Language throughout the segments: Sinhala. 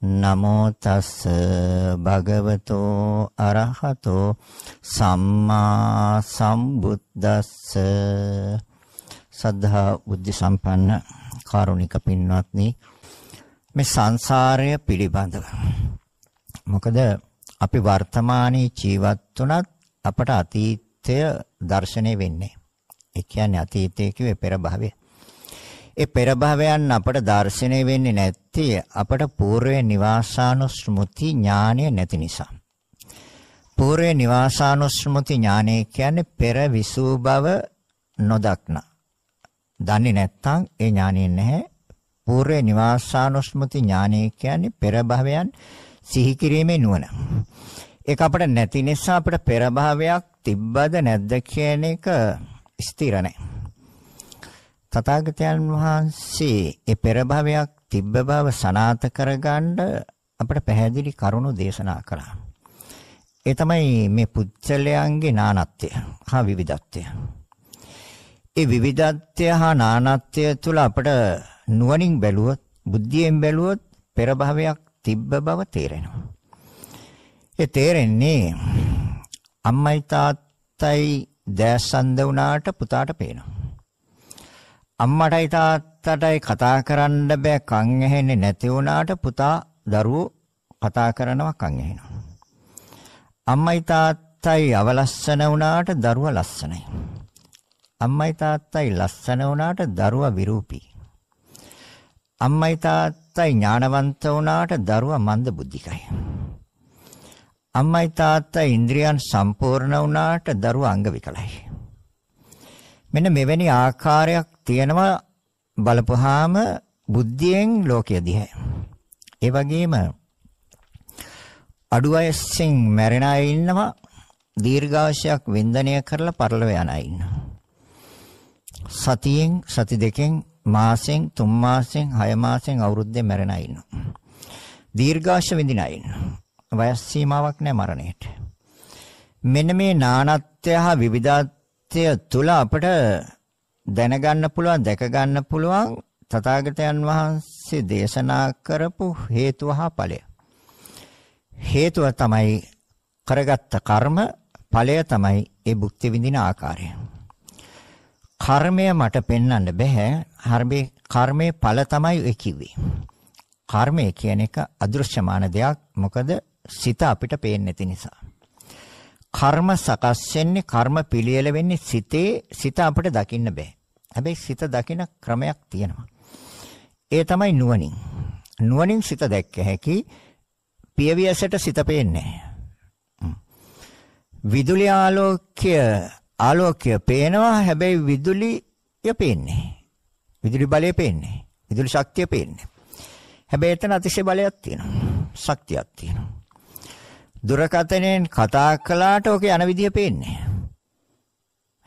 නමෝ තස් භගවතෝ අරහතෝ සම්මා සම්බුද්දස්ස සද්ධා බුද්ධ සම්පන්න කාරුණික පින්වත්නි මේ සංසාරය පිළිබඳව මොකද අපි වර්තමානයේ ජීවත් වුණත් අපට අතීතය දර්ශනය වෙන්නේ ඒ කියන්නේ අතීතයේ කිව්වේ පෙර භවය ඒ පෙර භවයන් අපට දැర్శණය වෙන්නේ නැත්තේ අපට పూర్වේ නිවාසානුස්මෘති ඥානය නැති නිසා. పూర్වේ නිවාසානුස්මෘති ඥානය කියන්නේ පෙර විසූ බව නොදක්නා. දන්නේ නැත්නම් ඒ ඥානෙ නැහැ. పూర్වේ නිවාසානුස්මෘති ඥානය කියන්නේ පෙර භවයන් සිහි කිරීමේ නුවණ. ඒක අපිට නැති නිසා අපිට පෙර භවයක් තිබ්බද නැද්ද කියන එක ස්ථිර නැහැ. තථාගතයන් වහන්සේ ඒ පෙර භවයක් තිබ්බ බව සනාත කරගන්න අපට පැහැදිලි කරුණු දේශනා කළා. ඒ තමයි මේ පුච්චලයන්ගේ නානත්වය හා විවිධත්වය. ඒ විවිධත්වය හා නානත්වය තුළ අපට නුවණින් බැලුවොත්, බුද්ධියෙන් බැලුවොත් පෙර භවයක් තිබ්බ බව තේරෙනවා. ඒ තේරෙන්නේ අම්මයි තාත්තයි දැසඳ වුණාට පුතාට පේනවා. අම්මටයි තාත්තටයි කතා කරන්න බෑ කන් ඇහෙන්නේ නැති වුණාට පුතා දරුවෝ කතා කරනවා කන් ඇහෙනවා. අම්මයි තාත්තයි අවලස්සන වුණාට දරුවා ලස්සනයි. අම්මයි තාත්තයි ලස්සන වුණාට දරුවා විරූපී. අම්මයි තාත්තයි ඥානවන්ත වුණාට දරුවා මන්ද බුද්ධිකයි. අම්මයි තාත්තයි ඉන්ද්‍රියන් සම්පූර්ණ වුණාට දරුවා අංග විකලයි. මෙන්න මෙවැනි ආකාරයක් තියෙනවා බලපුවාම බුද්ධියෙන් ලෝකය දිහා. ඒ වගේම අඩු වයසින් මැරෙන අය ඉන්නවා දීර්ඝාශයක් වින්දනය කරලා පරලව යන අය ඉන්නවා. සතියෙන් සති දෙකෙන් මාසෙන් තුන් මාසෙන් හය මාසෙන් අවුරුද්දේ මැරෙන අය ඉන්නවා. දීර්ඝාශ විඳින අය ඉන්නවා. වයස් සීමාවක් නැහැ මරණයට. මෙන්න මේ නානත්වය හා විවිධාත්වය සත්‍ය තුල අපට දැනගන්න පුළුවන් දැක ගන්න පුළුවන් තථාගතයන් වහන්සේ දේශනා කරපු හේතුව හා ඵලය හේතුව තමයි කරගත්ත කර්ම ඵලය තමයි ඒ භුක්ති විඳින ආකාරය කර්මය මට පෙන්වන්න බෑ හර්මේ කර්මයේ ඵල තමයි ඒ කිව්වේ කර්මය කියන එක අදෘශ්‍යමාන දෙයක් මොකද සිත අපිට පේන්නේ නැති නිසා කර්ම සකස් වෙන්නේ කර්ම පිළියෙල වෙන්නේ සිතේ සිත අපිට දකින්න බෑ. හැබැයි සිත දකින ක්‍රමයක් තියෙනවා. ඒ තමයි නුවණින්. නුවණින් සිත දැක්ක හැකි පියවියසට සිත පේන්නේ නැහැ. විදුලි ආලෝකය ආලෝකය පේනවා හැබැයි විදුලිය පේන්නේ විදුලි බලය පේන්නේ විදුලි ශක්තිය පේන්නේ හැබැයි එතන අතිශය බලයක් තියෙනවා ශක්තියක් තියෙනවා දුරකතනෙන් කතා කළාට ඔක යන විදිය පේන්නේ.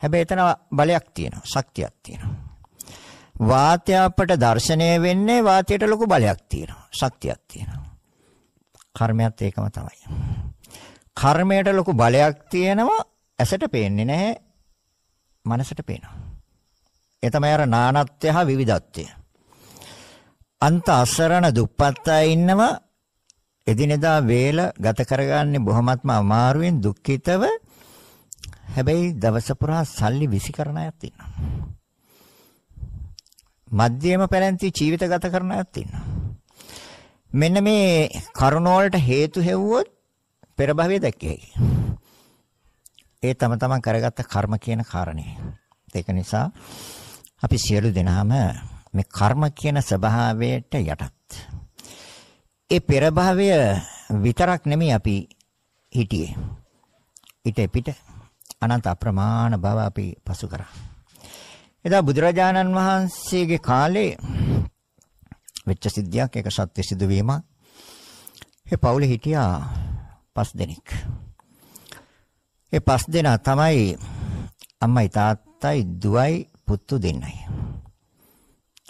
හැබැයි එතන බලයක් තියෙනවා, ශක්තියක් තියෙනවා. වාතය අපට දැర్శණය වෙන්නේ වාතයට ලොකු බලයක් තියෙනවා, ශක්තියක් තියෙනවා. කර්මයක් ඒකම තමයි. කර්මයට ලොකු බලයක් තියෙනවා, ඇසට පේන්නේ නැහැ, මනසට පේනවා. ඒ තමයි අර නානත්‍ය හා විවිධත්වය. අන්ත අසරණ දුප්පත්තා ඉන්නවා එදිනෙදා වේල ගත කරගන්නේ බොහොමත්ම අමාරුවෙන් දුක්ඛිතව හැබැයි දවස පුරා සල්ලි විසි කරන අයත් ඉන්නවා. මධ්‍යම පැලැන්ති ජීවිත ගත කරන අයත් ඉන්නවා. මෙන්න මේ කරුණෝලට හේතු හෙව්වොත් පෙරභවයේ දැක්කේ. ඒ තම තමන් කරගත්ත කර්ම කියන කාරණේ. ඒක නිසා අපි සියලු දෙනාම මේ කර්ම කියන ස්වභාවයට යටත් ඒ පෙර භවය විතරක් නෙමෙයි අපි හිටියේ. ඊට පිට අනන්ත අප්‍රමාණ භව අපි පසු කරා. එදා බුදුරජාණන් වහන්සේගේ කාලේ වෙච්ච සිද්ධියක් ඒක සත්‍ය සිදුවීමක්. ඒ පවුලේ හිටියා පස් දෙනෙක්. ඒ පස් දෙනා තමයි අම්මයි තාත්තයි දුවයි පුතු දෙන්නයි.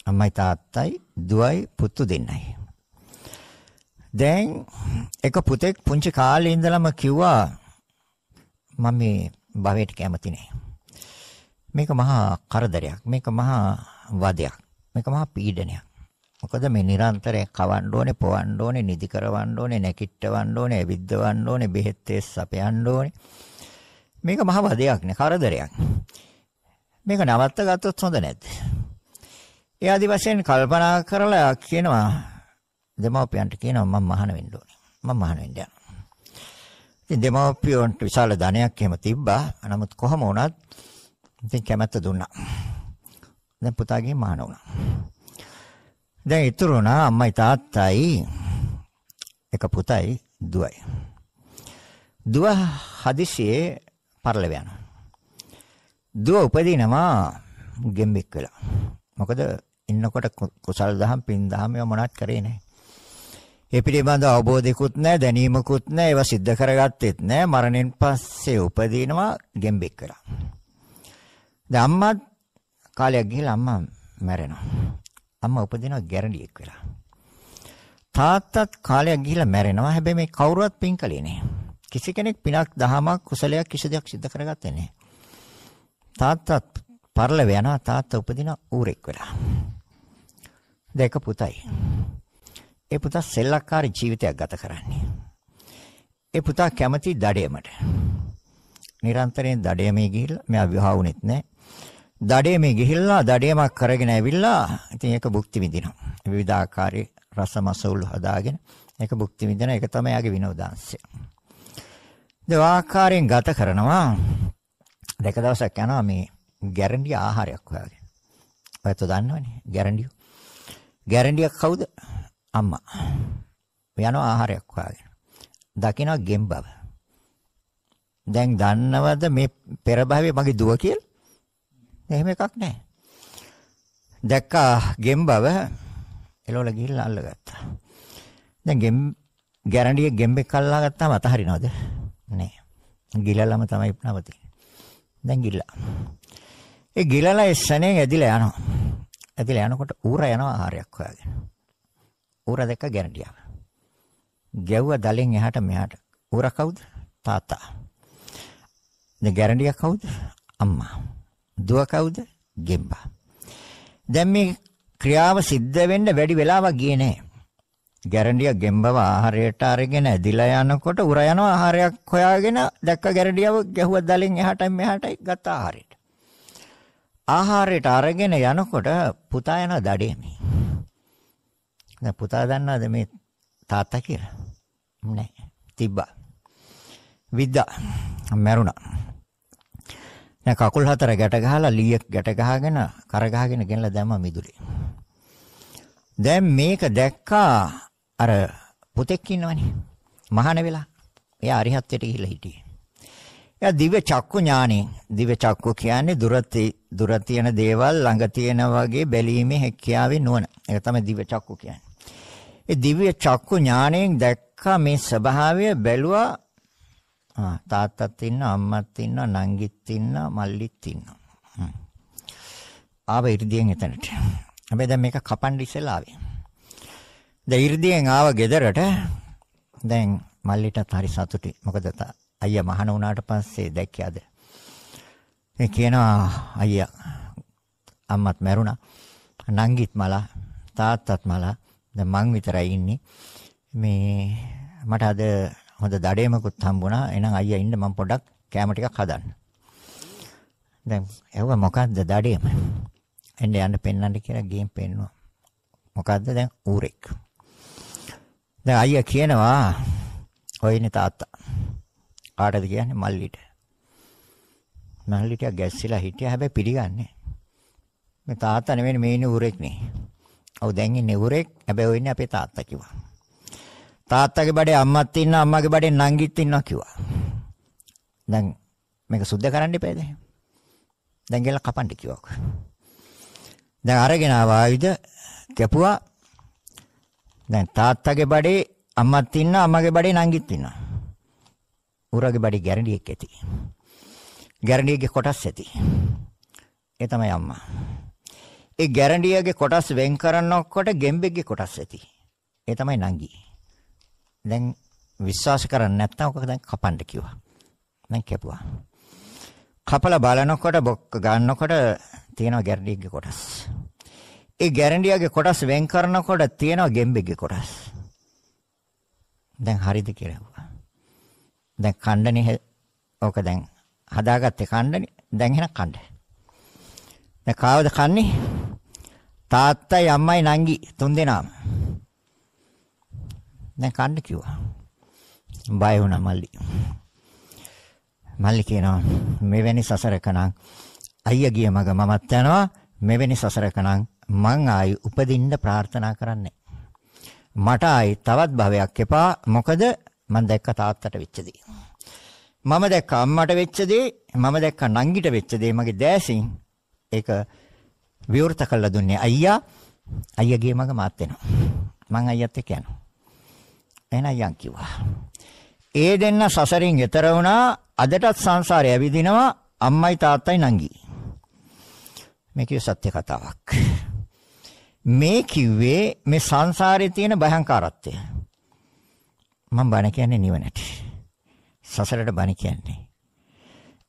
අම්මයි තාත්තයි දුවයි පුතු දෙන්නයි. දැන් එක පුතෙක් පුංචි කාලේ ඉඳලම කිව්වා මම මේ භවයට කැමති නෑ. මේක මහා කරදරයක්. මේක මහා වදයක්. මේක මහා පීඩනයක්. මොකද මේ නිරන්තරයෙන් කවන්න ඕනේ, පොවන්න ඕනේ, නිදි කරවන්න ඕනේ, නැකිටවන්න ඕනේ, ඇවිද්දවන්න ඕනේ, බෙහෙත් තෙස් සපයන්න ඕනේ. මේක මහා වදයක් නේ, කරදරයක්. මේක නවත්ත ගත්තොත් හොඳ නැද්ද? ඒ ආදි වශයෙන් කල්පනා කරලා කියනවා දෙමාපියන්ට කියනවා මම මහාන වෙන්න ඕනේ. මම මහාන වෙන්න යනවා. ඉතින් දෙමාපියන්ට විශාල ධනයක් එහෙම තිබ්බා. නමුත් කොහම වුණත් ඉතින් කැමැත්ත දුන්නා. දැන් පුතාගේ මහාන වුණා. දැන් ඉතුරු වුණා අම්මයි තාත්තයි එක පුතයි දුවයි. දුව හදිසියේ පරලව යනවා. දුව උපදිනවා ගෙම්බෙක් වෙලා. මොකද ඉන්නකොට කුසල් දහම් පින් දහම් ඒවා මොනවත් කරේ නැහැ. ඒ පිළිබඳ අවබෝධයකුත් නැහැ දැනීමකුත් නැහැ ඒවා सिद्ध කරගත්තෙත් නැහැ මරණයෙන් පස්සේ උපදිනවා ගෙම්බෙක් වෙලා. දැන් අම්මා කාලයක් ගිහලා අම්මා මැරෙනවා. අම්මා උපදිනවා ගැරඬියෙක් වෙලා. තාත්තත් කාලයක් ගිහලා මැරෙනවා. හැබැයි මේ කවුරුවත් පින් කළේ නැහැ. කිසි කෙනෙක් පිනක් දහමක් කුසලයක් කිසි දෙයක් सिद्ध කරගත්තේ නැහැ. තාත්තත් පරලව යනවා තාත්තා උපදින ඌරෙක් වෙලා. දෙක පුතයි. ඒ පුතා සෙල්ලක්කාර ජීවිතයක් ගත කරන්නේ. ඒ පුතා කැමති දඩේමට. නිරන්තරයෙන් දඩේමේ ගිහිල්ලා මෙයා විවාහ වුණෙත් නැහැ. දඩේමේ ගිහිල්ලා දඩේමක් කරගෙන ඇවිල්ලා ඉතින් ඒක භුක්ති විඳිනවා. විවිධාකාරයේ රස මසවුල් හදාගෙන ඒක භුක්ති විඳින එක තමයි යාගේ විනෝදාංශය. දෙවාකාරයෙන් ගත කරනවා. දෙක දවසක් යනවා මේ ගැරන්ටි ආහාරයක් හොයාගෙන. ඔයත් දන්නවනේ ගැරන්ටි. ගැරන්ටියක් කවුද? අම්මා යනවා ආහාරයක් හොයාගෙන. දකිනවා ගෙම්බව. දැන් දන්නවද මේ පෙර භවයේ මගේ දුව කියලා? එහෙම එකක් නැහැ. දැක්කා ගෙම්බව එළවල ගිහිල්ලා අල්ලගත්තා. දැන් ගෙම් ගැරන්ඩිය ගෙම්බෙක් අල්ලා ගත්තාම අතහරිනවද? නෑ. ගිලලම තමයි නවතින්නේ. දැන් ගිලලා. ඒ ගිලලා ඒ ශනේ ඇදිලා යනවා. ඇදිලා යනකොට ඌර යනවා ආහාරයක් හොයාගෙන. ඌරා දැක්ක ගැරන්ඩියාව. ගැව්වා දලෙන් එහාට මෙහාට. ඌරා කවුද? තාත්තා. දැන් ගැරන්ඩියා කවුද? අම්මා. දුව කවුද? ගෙම්බා. දැන් මේ ක්‍රියාව සිද්ධ වෙන්න වැඩි වෙලාවක් ගියේ නෑ. ගැරන්ඩියා ගෙම්බව ආහාරයට අරගෙන ඇදිලා යනකොට උරා යන ආහාරයක් හොයාගෙන දැක්ක ගැරන්ඩියාව ගැහුවා දලෙන් එහාටයි මෙහාටයි ගත්ත ආහාරයට. ආහාරයට අරගෙන යනකොට පුතා යන දඩේමේ දැන් පුතා දන්නවද මේ තාත්තා කියලා? නෑ. තිබ්බා. විද්දා මැරුණා. දැන් කකුල් හතර ගැට ගහලා ලීයක් ගැට ගහගෙන කර ගහගෙන ගෙනලා දැම්මා මිදුලේ. දැන් මේක දැක්කා අර පුතෙක් ඉන්නවනේ. මහාන වෙලා. එයා අරිහත්ත්වයට ගිහිල්ලා හිටියේ. එයා දිව්‍ය චක්කු ඥානෙ. දිව්‍ය චක්කු කියන්නේ දුරති දුර තියෙන දේවල් ළඟ තියෙන වගේ බැලීමේ හැකියාවේ නුවණ. ඒක තමයි දිව්‍ය චක්කු කියන්නේ. ඒ දිව්‍ය චක්කු ඥාණයෙන් දැක්කා මේ ස්වභාවය බැලුවා ආ තාත්තත් ඉන්නවා අම්මත් ඉන්නවා නංගිත් ඉන්නවා මල්ලිත් ඉන්නවා ආව ඉර්ධියෙන් එතනට හැබැයි දැන් මේක කපන්න ඉස්සෙල්ලා ආවේ දැන් ඉර්ධියෙන් ආව ගෙදරට දැන් මල්ලිටත් හරි සතුටුයි මොකද අයියා මහන වුණාට පස්සේ දැක්කද ඒ කියනවා අයියා අම්මත් මැරුණා නංගිත් මලා තාත්තත් මලා දැන් මං විතරයි ඉන්නේ. මේ මට අද හොඳ දඩේමකුත් හම්බුණා. එහෙනම් අයියා ඉන්න මම පොඩ්ඩක් කැම ටිකක් හදන්න. දැන් ඇහුවා මොකද්ද දඩේම? එන්න යන්න පෙන්වන්න කියලා ගේම් පෙන්නුවා. මොකද්ද දැන් ඌරෙක්. දැන් අයියා කියනවා ඔයනේ තාත්තා. කාටද කියන්නේ මල්ලිට. මල්ලිට ගැස්සිලා හිටියා හැබැයි පිළිගන්නේ. මේ තාත්තා නෙමෙයි මේ ඉන්නේ ඌරෙක් නේ. ඔව් දැන් ඉන්නේ උරෙක්. හැබැයි ඔය ඉන්නේ අපේ තාත්තා කිව්වා. තාත්තගේ බඩේ අම්මත් ඉන්නවා, අම්මගේ බඩේ නංගිත් ඉන්නවා කිව්වා. දැන් මේක සුද්ධ කරන්න එපාද? දැන් ගෙල කපන්න කිව්වා. දැන් අරගෙන ආවා ආයුධ කැපුවා. දැන් තාත්තගේ බඩේ අම්මත් ඉන්නවා, අම්මගේ බඩේ නංගිත් ඉන්නවා. උරගේ බඩේ ගැරඬියෙක් ඇති. ගැරඬියගේ කොටස් ඇති. ඒ තමයි අම්මා. ඒ ගැරන්ඩියගේ කොටස් වෙන් කරනකොට ගෙම්බෙක්ගේ කොටස් ඇති. ඒ තමයි නංගි. දැන් විශ්වාස කරන්නේ නැත්නම් ඔක දැන් කපන්න කිව්වා. දැන් කැපුවා. කපලා බලනකොට බොක්ක ගන්නකොට තියෙනවා ගැරන්ඩියගේ කොටස්. ඒ ගැරන්ඩියගේ කොටස් වෙන් කරනකොට තියෙනවා ගෙම්බෙක්ගේ කොටස්. දැන් හරිද කියලා ඇහුවා. දැන් කණ්ඩනේ ඕක දැන් හදාගත්තේ කණ්ඩනේ. දැන් එහෙනම් කණ්ඩ. දැන් කාවද කන්නේ? තාත්තයි අම්මයි නංගි තුන් දෙනාම. දැන් කන්න කිව්වා. බය වුණා මල්ලි. මල්ලි කියනවා මෙවැනි සසරක නම් අයියා ගිය මග මමත් යනවා මෙවැනි සසරක නම් මං ආයි උපදින්න ප්‍රාර්ථනා කරන්නේ. මට ආයි තවත් භවයක් එපා. මොකද මං දැක්ක තාත්තට වෙච්ච දේ. මම දැක්ක අම්මට වෙච්ච දේ, මම දැක්ක නංගිට වෙච්ච දේ මගේ දෑසින් ඒක විවෘත කළා දුන්නේ අයියා අයියාගේ මග මාත් වෙනවා මං අයියත් එක්ක යනවා එහෙනම් අයියන් කිව්වා ඒ දෙන්න සසරින් එතර වුණා අදටත් සංසාරේ ඇවිදිනවා අම්මයි තාත්තයි නංගි මේ කිව්ව සත්‍ය කතාවක් මේ කිව්වේ මේ සංසාරේ තියෙන භයංකාරත්වය මම බණ කියන්නේ නිවනට සසරට බණ කියන්නේ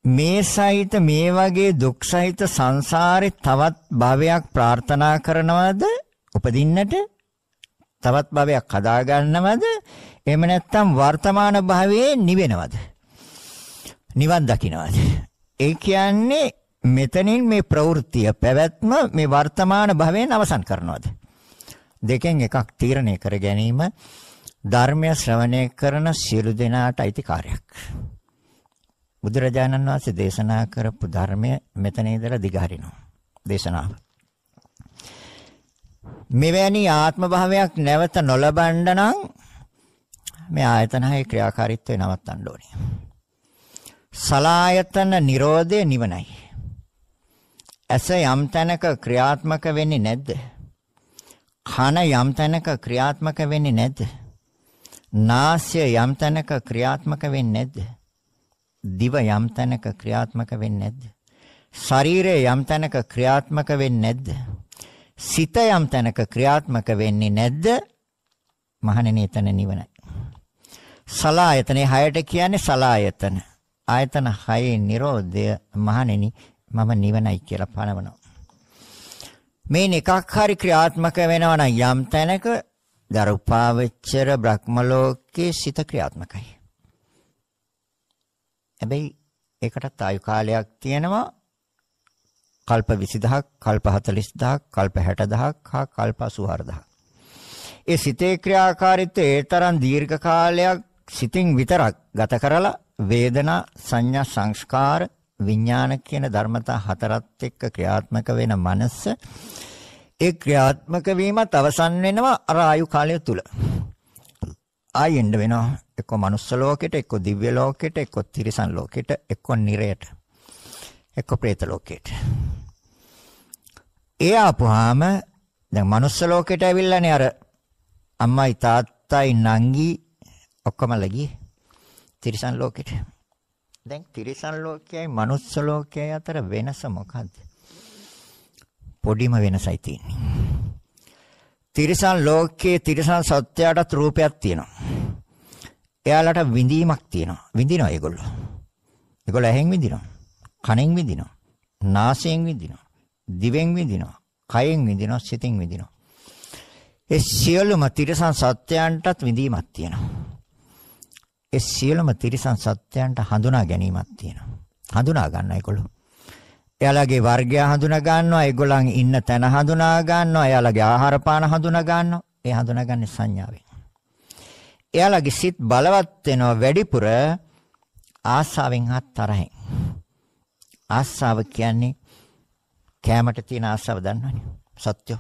මේ සහිත මේ වගේ දුක් සහිත සංසාරේ තවත් භවයක් ප්‍රාර්ථනා කරනවද උපදින්නට තවත් භවයක් හදා ගන්නවද එහෙම නැත්නම් වර්තමාන භවයේ නිවෙනවද නිවන් දකින්නවද ඒ කියන්නේ මෙතනින් මේ ප්‍රවෘත්තිය පැවැත්ම මේ වර්තමාන භවයෙන් අවසන් කරනවාද දෙකෙන් එකක් තීරණය කර ගැනීම ධර්මය ශ්‍රවණය කරන සියලු දෙනාට අයිති කාර්යයක් බුදුරජාණන් වහන්සේ දේශනා කරපු ධර්මය මෙතන ඉඳලා දිගහරිනවා. දේශනාව. මෙවැනි ආත්ම භාවයක් නැවත නොලබන්න නම් මේ ආයතන හයේ ක්‍රියාකාරීත්වය නවත්තන්න ඕනේ. සලායතන Nirodhe නිවනයි. ඇස යම් තැනක ක්‍රියාත්මක වෙන්නේ නැද්ද? කන යම් තැනක ක්‍රියාත්මක වෙන්නේ නැද්ද? නාසය යම් තැනක ක්‍රියාත්මක වෙන්නේ නැද්ද? දිව යම් තැනක ක්‍රියාත්මක වෙන්නේ නැද්ද? ශරීරය යම් තැනක ක්‍රියාත්මක වෙන්නේ නැද්ද? සිත යම් තැනක ක්‍රියාත්මක වෙන්නේ නැද්ද? මහණෙනි එතන නිවනයි. සලායතනේ 6ට කියන්නේ සලායතන. ආයතන 6ේ Nirodha මහණෙනි මම නිවනයි කියලා පනවනවා. මේ එකක් හරි ක්‍රියාත්මක වෙනවා නම් යම් තැනක දරුපාවච්චර බ්‍රහ්මලෝකයේ සිත ක්‍රියාත්මකයි. හැබැයි ඒකටත් ආයු කාලයක් තියෙනවා. කල්ප 20000ක්, කල්ප 40000ක්, කල්ප 60000ක් හා කල්ප 84000ක්. ඒ සිතේ ක්‍රියාකාරීත්වය ඒ තරම් දීර්ඝ කාලයක් සිතින් විතරක් ගත කරලා වේදනා, සංඥා, සංස්කාර, විඥාන කියන ධර්මතා හතරත් එක්ක ක්‍රියාත්මක වෙන මනස ඒ ක්‍රියාත්මක වීමත් අවසන් වෙනවා අර ආයු කාලය තුල. ආයෙ එන්න වෙනවා. එක්ක මනුස්ස ලෝකෙට, එක්ක දිව්‍ය ලෝකෙට, එක්ක තිරිසන් ලෝකෙට, එක්ක නිරයට, එක්ක പ്രേත ලෝකෙට. ඒ ආපුවාම දැන් මනුස්ස ලෝකෙට ඇවිල්ලානේ අර අම්මයි තාත්තයි නංගි ඔක්කොම ලගියේ. තිරිසන් ලෝකෙට. දැන් තිරිසන් ලෝකයයි මනුස්ස ලෝකයයි අතර වෙනස මොකද්ද? පොඩිම වෙනසයි තියෙන්නේ. තිරිසන් ලෝකයේ තිරිසන් සත්‍යයටත් රූපයක් තියෙනවා. එයාලට විඳීමක් තියෙනවා. විඳිනවා ඒගොල්ලෝ. ඒගොල්ලෝ ඇහෙන් විඳිනවා. කනෙන් විඳිනවා. නාසයෙන් විඳිනවා. දිවෙන් විඳිනවා. කයෙන් විඳිනවා. සිතෙන් විඳිනවා. ඒ සියලුම තිරිසන් සත්‍යයන්ටත් විඳීමක් තියෙනවා. ඒ සියලුම තිරිසන් සත්‍යයන්ට හඳුනා ගැනීමක් තියෙනවා. හඳුනා ගන්න ඒගොල්ලෝ. එයාලගේ වර්ගය හඳුනා ගන්නවා, ඒගොල්ලන් ඉන්න තැන හඳුනා ගන්නවා, එයාලගේ ආහාර පාන හඳුනා ගන්නවා. ඒ හඳුනාගන්නේ සංඥාවෙන්. එයාලගේ සිත් බලවත් වෙනවා වැඩිපුර ආසාවෙන් හා තරහෙන්. ආසාව කියන්නේ කෑමට තියෙන ආසාව දන්නවනේ. සත්‍යෝ.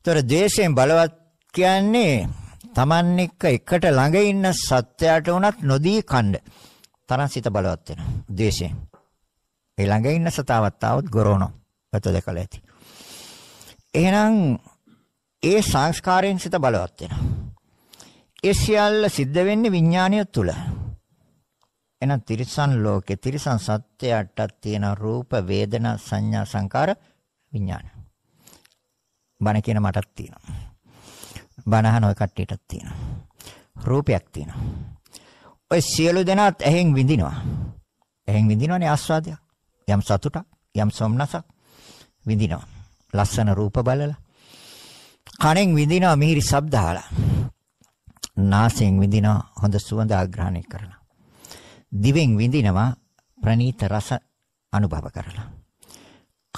ඒතර ද්වේෂයෙන් බලවත් කියන්නේ Taman එක එකට ළඟ ඉන්න සත්‍යයට උනත් නොදී කණ්ඩ. තරම් සිත බලවත් වෙනවා. ද්වේෂයෙන්. ඒ ළඟ ඉන්න සතාවත් ආවොත් ගොරවනවා. පැත දැකලා ඇති. එහෙනම් ඒ සංස්කාරයෙන් සිත බලවත් වෙනවා. ඒ සියල්ල සිද්ධ වෙන්නේ විඥානය තුළ. එහෙනම් තිරිසන් ලෝකේ තිරිසන් සත්‍යයටත් තියෙන රූප, වේදනා, සංඥා, සංකාර, විඥාන. බණ කියන මටත් තියෙනවා. බණ අහන ඔය කට්ටියටත් තියෙනවා. රූපයක් තියෙනවා. ඔය සියලු දෙනාත් ඇහෙන් විඳිනවා. ඇහෙන් විඳිනවනේ ආස්වාදයක්. යම් සතුටක්, යම් සොම්නසක් විඳිනවා. ලස්සන රූප බලලා. කණෙන් විඳිනවා මිහිරි ශබ්ද අහලා. නාසයෙන් විඳිනවා හොඳ සුවඳ ආග්‍රහණය කරලා. දිවෙන් විඳිනවා ප්‍රනීත රස අනුභව කරලා.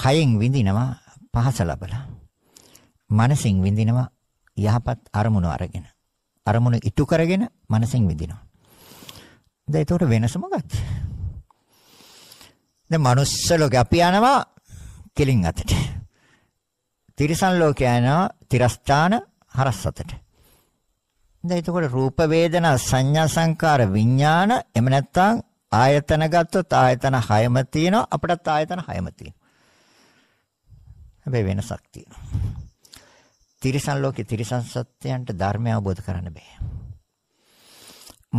කයෙන් විඳිනවා පහස ලබලා. මනසින් විඳිනවා යහපත් අරමුණු අරගෙන. අරමුණු ඉටු කරගෙන මනසින් විඳිනවා. දැන් ඒතකොට වෙනස මොකක්ද? දැන් manuss ලෝකේ අපි යනවා කෙලින් අතට. තිරිසන් ලෝකේ යනවා තිරස්ථාන හරස් අතට. දැන් එතකොට රූප වේදනා සංඥා සංකාර විඥාන එම නැත්තම් ආයතන ගත්තොත් ආයතන 6ම තියෙනවා අපිටත් ආයතන 6ම තියෙනවා. හැබැයි වෙනසක් තියෙනවා. තිරිසන් ලෝකේ තිරිසන් සත්‍යයන්ට ධර්මය අවබෝධ කරන්න බෑ.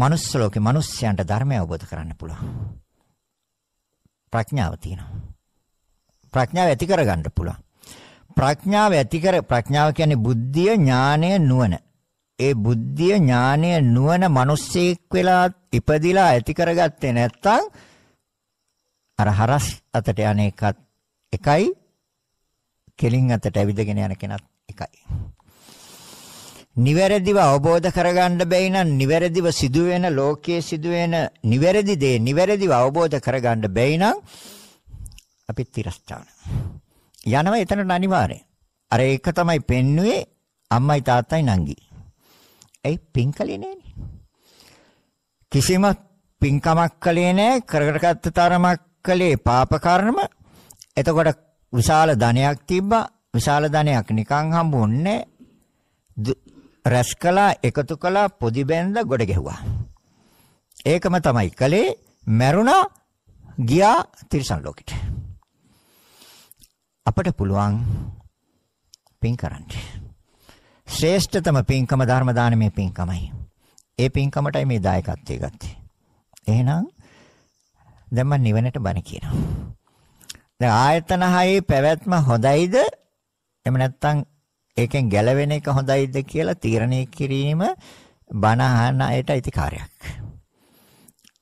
manuss ලෝකේ මිනිස්යන්ට ධර්මය අවබෝධ කරන්න පුළුවන්. ප්‍රඥාව තියෙනවා. ප්‍රඥාව ඇති කරගන්න පුළුවන්. ප්‍රඥාව ඇති කර ප්‍රඥාව කියන්නේ බුද්ධිය, ඥානය, නුවණ. ඒ බුද්ධිය, ඥානය, නුවණ මිනිස්සෙක් වෙලා ඉපදිලා ඇති කරගත්තේ නැත්නම් අර හරස් අතට යන එකත් එකයි කෙලින් අතට ඇවිදගෙන යන කෙනත් එකයි. නිවැරදිව අවබෝධ කරගන්න බැයි නම් නිවැරදිව සිදුවෙන ලෝකයේ සිදුවෙන නිවැරදි දේ නිවැරදිව අවබෝධ කරගන්න බැයි නම් අපි තිරස්ථාන යනවා එතනට අනිවාර්යෙන් අර ඒක තමයි පෙන්න්නේ අම්මයි තාත්තයි නංගි ඇයි පින් කලේ නෑනේ කිසිම පින්කමක් කලේ නෑ කරකටගත් තරමක් කලේ පාප කර්ම එතකොට විශාල ධනයක් තිබ්බා විශාල ධනයක් නිකන් හම්බුන්නේ රැස් කළා, එකතු කළා, පොදි බැඳලා ගොඩ ගැහුවා. ඒකම තමයි කලේ මැරුණා ගියා තිරිසන් ලෝකෙට. අපට පුළුවන් පින් කරන්න. ශ්‍රේෂ්ඨතම පින්කම ධර්ම දානමේ පින්කමයි. ඒ පින්කමටයි මේ දායකත්වය ගත්තේ. එහෙනම් දැන් මම නිවනට බණ කියනවා. දැන් ආයතන හයේ පැවැත්ම හොඳයිද? එහෙම නැත්නම් ඒකෙන් ගැලවෙන එක හොඳයිද කියලා තීරණය කිරීම බණහන අයට අයිති කාර්යයක්.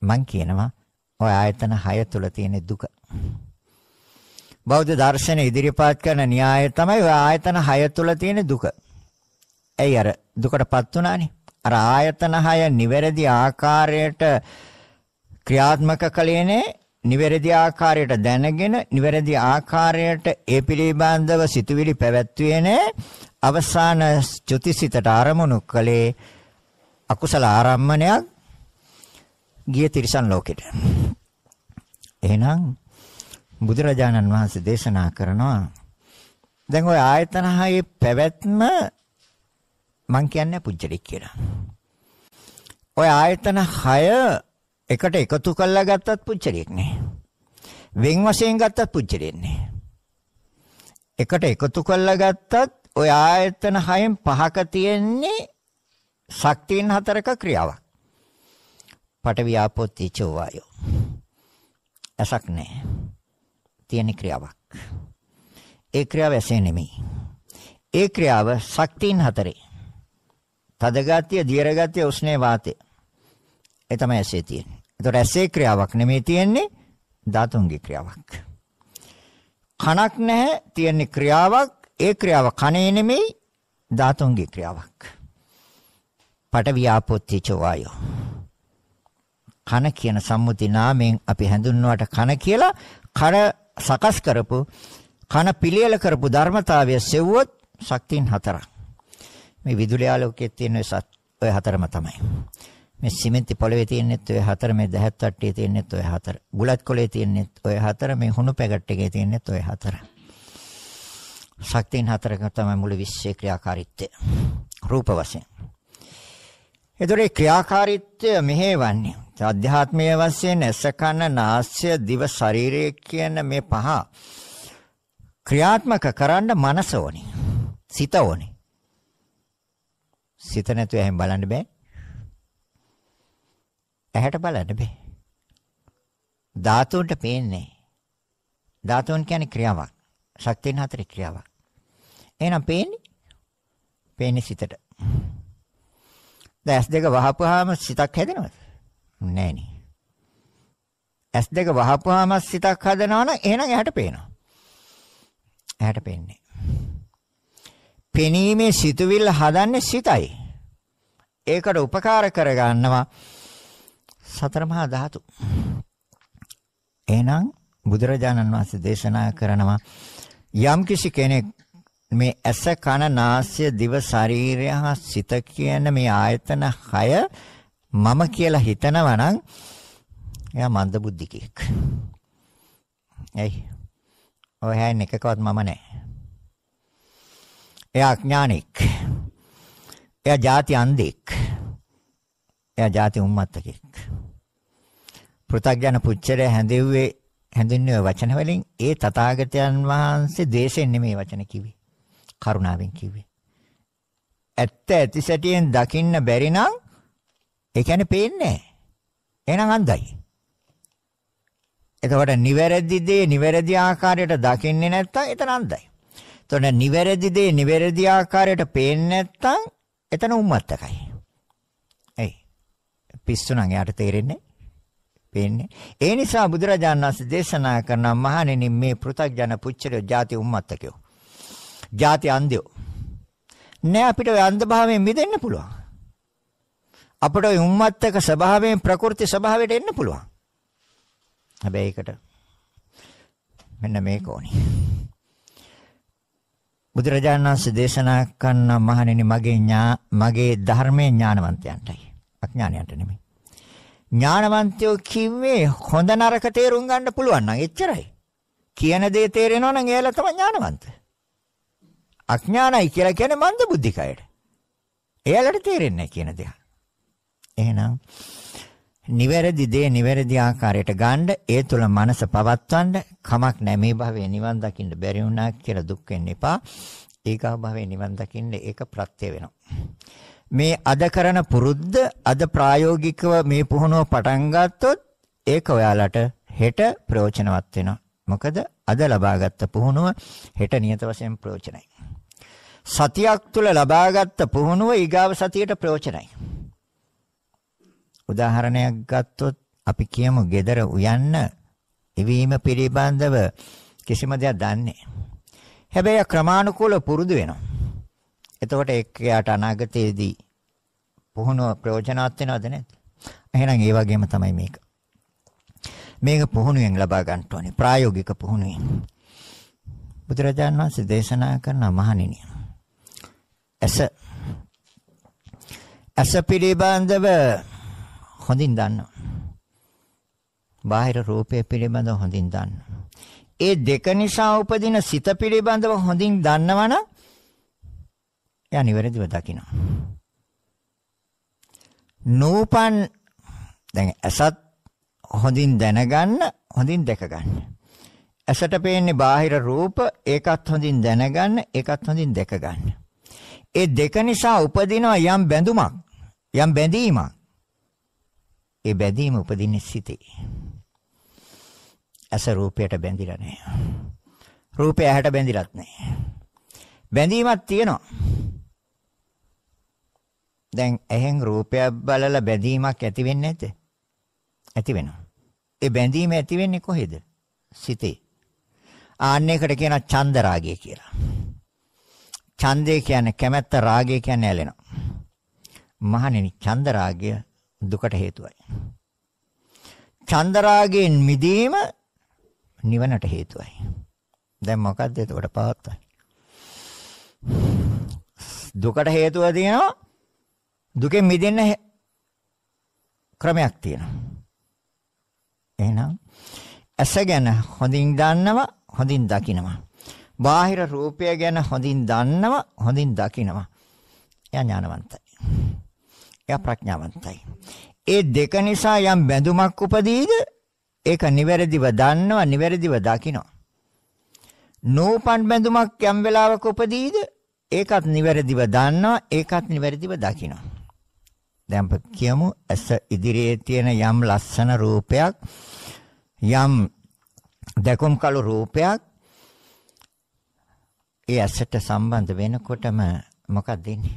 මං කියනවා ඔය ආයතන 6 තුල තියෙන දුක. බෞද්ධ දර්ශන ඉදිරිපත් කරන න්‍යාය තමයි ඔය ආයතන 6 තුල තියෙන දුක. ඇයි අර දුකටපත් උනානේ? අර ආයතන 6 නිවැරදි ආකාරයට ක්‍රියාත්මක කළේනේ නිවැරදි ආකාරයට දැනගෙන නිවැරදි ආකාරයට ඒ පිළිබඳව සිතුවිලි පැවැත්වුවේ නෑ අවසාන චුතිසිතට ආරමුණු කළේ අකුසල ආරම්මණයක් ගිය තිරිසන් ලෝකෙට. එහෙනම් බුදුරජාණන් වහන්සේ දේශනා කරනවා දැන් ওই ආයතන හයේ පැවැත්ම මං කියන්නේ පුජ්‍යලික් කියලා. ওই ආයතන හය එකට එකතු කරලා ගත්තත් පුජ්‍යලික් නේ. වෙන් වශයෙන් ගත්තත් පුජ්‍යලික් නේ. එකට එකතු කරලා ගත්තත් ওই ආයතන හයෙන් පහක තියෙන්නේ ශක්තියන් හතරක ක්‍රියාවක්. පඨවි ආපෝ තේජෝ වායෝ. ඇසක් නැහැ. තියෙන ක්‍රියාවක්. ඒ ක්‍රියාව ඇසේ නෙමෙයි. ඒ ක්‍රියාව ශක්තියන් හතරේ. තදගතිය, දියරගතිය, උෂ්ණේ වාතය. ඒ තමයි ඇසේ තියෙන්නේ. ඒතොර ඇසේ ක්‍රියාවක් නෙමෙයි තියෙන්නේ ධාතුන්ගේ ක්‍රියාවක්. කනක් නැහැ තියෙන ක්‍රියාවක් ඒ ක්‍රියාව කනේ නෙමෙයි ධාතුන්ගේ ක්‍රියාවක්. පටවියාපොත්තිච වායෝ. කන කියන සම්මුති නාමයෙන් අපි හඳුන්වුවාට කන කියලා කන සකස් කරපු කන පිළියෙල කරපු ධර්මතාවය සෙව්වොත් ශක්තියන් හතරක්. මේ විදුලි ආලෝකයේ තියෙන ඔය හතරම තමයි. මේ සිමෙන්ති පොළවේ තියෙනෙත් ඔය හතර මේ දැහැත් වට්ටියේ තියෙනෙත් ඔය හතර. බුලත් කොලේ තියෙනෙත් ඔය හතර මේ හුණු පැකට් එකේ තියෙනෙත් ඔය හතර. ශක්තියන් හතරක තමයි මුළු විශ්වයේ ක්‍රියාකාරීත්වය. රූප වශයෙන්. එතකොට ක්‍රියාකාරීත්වය මෙහෙවන්නේ අධ්‍යාත්මීය වශයෙන් ඇස කන නාසය දිව ශරීරය කියන මේ පහ ක්‍රියාත්මක කරන්න මනස ඕනේ. සිත ඕනේ. සිත නැතුව එහෙම බලන්න බෑ. ඇහැට බලන්න බෑ. ධාතුන්ට පේන්නේ. ධාතුන් කියන්නේ ක්‍රියාවක්. ශක්තියන් හතරේ ක්‍රියාවක්. එහෙනම් පේන්නේ පේන්නේ සිතට. දැන් S2 වහපුවාම සිතක් හැදෙනවද? නෑනේ. S2 වහපුවාම සිතක් හදනවනම් එහෙනම් එහාට පේනවා. එහාට පේන්නේ. පෙනීමේ සිතුවිල්ල හදන්නේ සිතයි. ඒකට උපකාර කරගන්නවා සතර මහා ධාතු. එහෙනම් බුදුරජාණන් වහන්සේ දේශනා කරනවා යම්කිසි කෙනෙක් මේ ඇස කන නාසය දිව ශරීරය හා සිත කියන මේ ආයතන 6 මම කියලා හිතනවා නම් එයා මන්දබුද්ධිකෙක්. එයි. ඔය හැන් එකකවත් මම නැහැ. එයා අඥානෙක්. එයා ಜಾති අන්දෙක්. එයා ಜಾති උම්මත්තකෙක්. පෘථග්ජන පුච්චරය හැඳෙව්වේ හැඳින්වුවේ වචන වලින් ඒ තථාගතයන් වහන්සේ ද්වේෂයෙන් නෙමෙයි වචන කිව්වේ. කරුණාවෙන් කිව්වේ. ඇත්ත ඇති සැටියෙන් දකින්න බැරි නම් ඒ කියන්නේ පේන්නේ නැහැ. එහෙනම් අන්ධයි. එතකොට නිවැරදි දේ නිවැරදි ආකාරයට දකින්නේ නැත්තම් එතන අන්ධයි. එතකොට නිවැරදි දේ නිවැරදි ආකාරයට පේන්නේ නැත්තම් එතන උම්මත්තකයි. එයි. පිස්සු නම් එයාට තේරෙන්නේ පේන්නේ. ඒ නිසා බුදුරජාණන් වහන්සේ දේශනා කරන මහණෙනි මේ පෘථග්ජන පුච්චරය ಜಾති උම්මත්තකයෝ. ಜಾති අන්ධයෝ. නෑ අපිට ඔය අන්ධභාවයෙන් මිදෙන්න පුළුවන්. අපිට ඔය උම්මත්තක ස්වභාවයෙන් ප්‍රකෘති ස්වභාවයට එන්න පුළුවන්. හැබැයි ඒකට මෙන්න මේක ඕනේ. බුදුරජාණන් වහන්සේ දේශනා කරන මහණෙනි මගේ මගේ ධර්මයේ ඥානවන්තයන්ටයි. අඥානයන්ට නෙමෙයි. ඥානවන්තයෝ කිව්වේ හොඳ නරක තේරුම් ගන්න පුළුවන් නම් එච්චරයි. කියන දේ තේරෙනවා නම් එයාලා තමයි ඥානවන්ත. අඥානයි කියලා කියන්නේ මන්ද බුද්ධිකයට. එයාලට තේරෙන්නේ නැහැ කියන දේ. එහෙනම් නිවැරදි දේ නිවැරදි ආකාරයට ගන්න ඒ තුල මනස පවත්වන්න කමක් නැ මේ භවයේ නිවන් දකින්න බැරි වුණා කියලා දුක් වෙන්න එපා. ඒකව භවයේ නිවන් දකින්න ඒක ප්‍රත්‍ය වෙනවා. මේ අද කරන පුරුද්ද අද ප්‍රායෝගිකව මේ පුහුණුව පටන් ගත්තොත් ඒක ඔයාලට හෙට ප්‍රයෝජනවත් වෙනවා. මොකද අද ලබාගත් පුහුණුව හෙට නියත වශයෙන් ප්‍රයෝජනයි. සතියක් තුල ලබාගත් පුහුණුව ඊගාව සතියට ප්‍රයෝජනයි. උදාහරණයක් ගත්තොත් අපි කියමු gedara උයන්න එවීම පිළිබඳව කිසිම දෙයක් දන්නේ. හැබැයි ක්‍රමානුකූලව පුරුදු වෙනවා. එතකොට එයාට අනාගතයේදී පුහුණුව ප්‍රයෝජනවත් වෙනවද නැද්ද? එහෙනම් ඒ වගේම තමයි මේක. මේක පුහුණුවෙන් ලබා ගන්න ඕනේ ප්‍රායෝගික පුහුණුවෙන්. බුදුරජාණන් වහන්සේ දේශනා කරන මහණෙනි. ඇස ඇස පිළිබඳව හොඳින් දන්නවා. බාහිර රූපය පිළිබඳව හොඳින් දන්නවා. ඒ දෙක නිසා උපදින සිත පිළිබඳව හොඳින් දන්නවනම් එයා නිවැරදිව දකිනවා. නූපන් දැන් ඇසත් හොඳින් දැනගන්න හොඳින් දැක ගන්න. ඇසට පේන්නේ බාහිර රූප ඒකත් හොඳින් දැනගන්න ඒකත් හොඳින් දැක ගන්න. ඒ දෙක නිසා උපදිනවා යම් බැඳුමක් යම් බැඳීමක්. ඒ බැඳීම උපදින්නේ සිතේ. ඇස රූපයට බැඳිලා නැහැ. රූපය ඇහැට බැඳිලත් නැහැ. බැඳීමක් තියෙනවා. දැන් ඇහෙන් රූපයක් බලලා බැඳීමක් ඇති වෙන්නේ නැද්ද? ඇති වෙනවා. ඒ බැඳීම ඇති වෙන්නේ කොහෙද? සිතේ. ආන්නයකට කියන ඡන්ද රාගය කියලා. ඡන්දය කියන්නේ කැමැත්ත රාගය කියන්නේ ඇලෙනවා. මහණෙනි ඡන්ද රාගය දුකට හේතුවයි. ඡන්ද රාගයෙන් මිදීම නිවනට හේතුවයි. දැන් මොකද්ද එතකොට පවත්තන්නේ? දුකට හේතුව තියෙනවා දුකෙන් මිදෙන්න ක්‍රමයක් තියෙනවා එහෙනම් ඇස ගැන හොඳින් දන්නවා හොඳින් දකිනවා බාහිර රූපය ගැන හොඳින් දන්නවා හොඳින් දකිනවා එයා ඥානවන්තයි එයා ප්‍රඥාවන්තයි ඒ දෙක නිසා යම් බැඳුමක් උපදීද ඒක නිවැරදිව දන්නවා නිවැරදිව දකිනවා නෝපන් බැඳුමක් යම් වෙලාවක උපදීද ඒකත් නිවැරදිව දන්නවා ඒකත් නිවැරදිව දකිනවා දැන් කියමු ඇස ඉදිරියේ තියෙන යම් ලස්සන රූපයක් යම් දැකුම් කළු රූපයක් ඒ ඇසට සම්බන්ධ වෙනකොටම මොකක්ද වෙන්නේ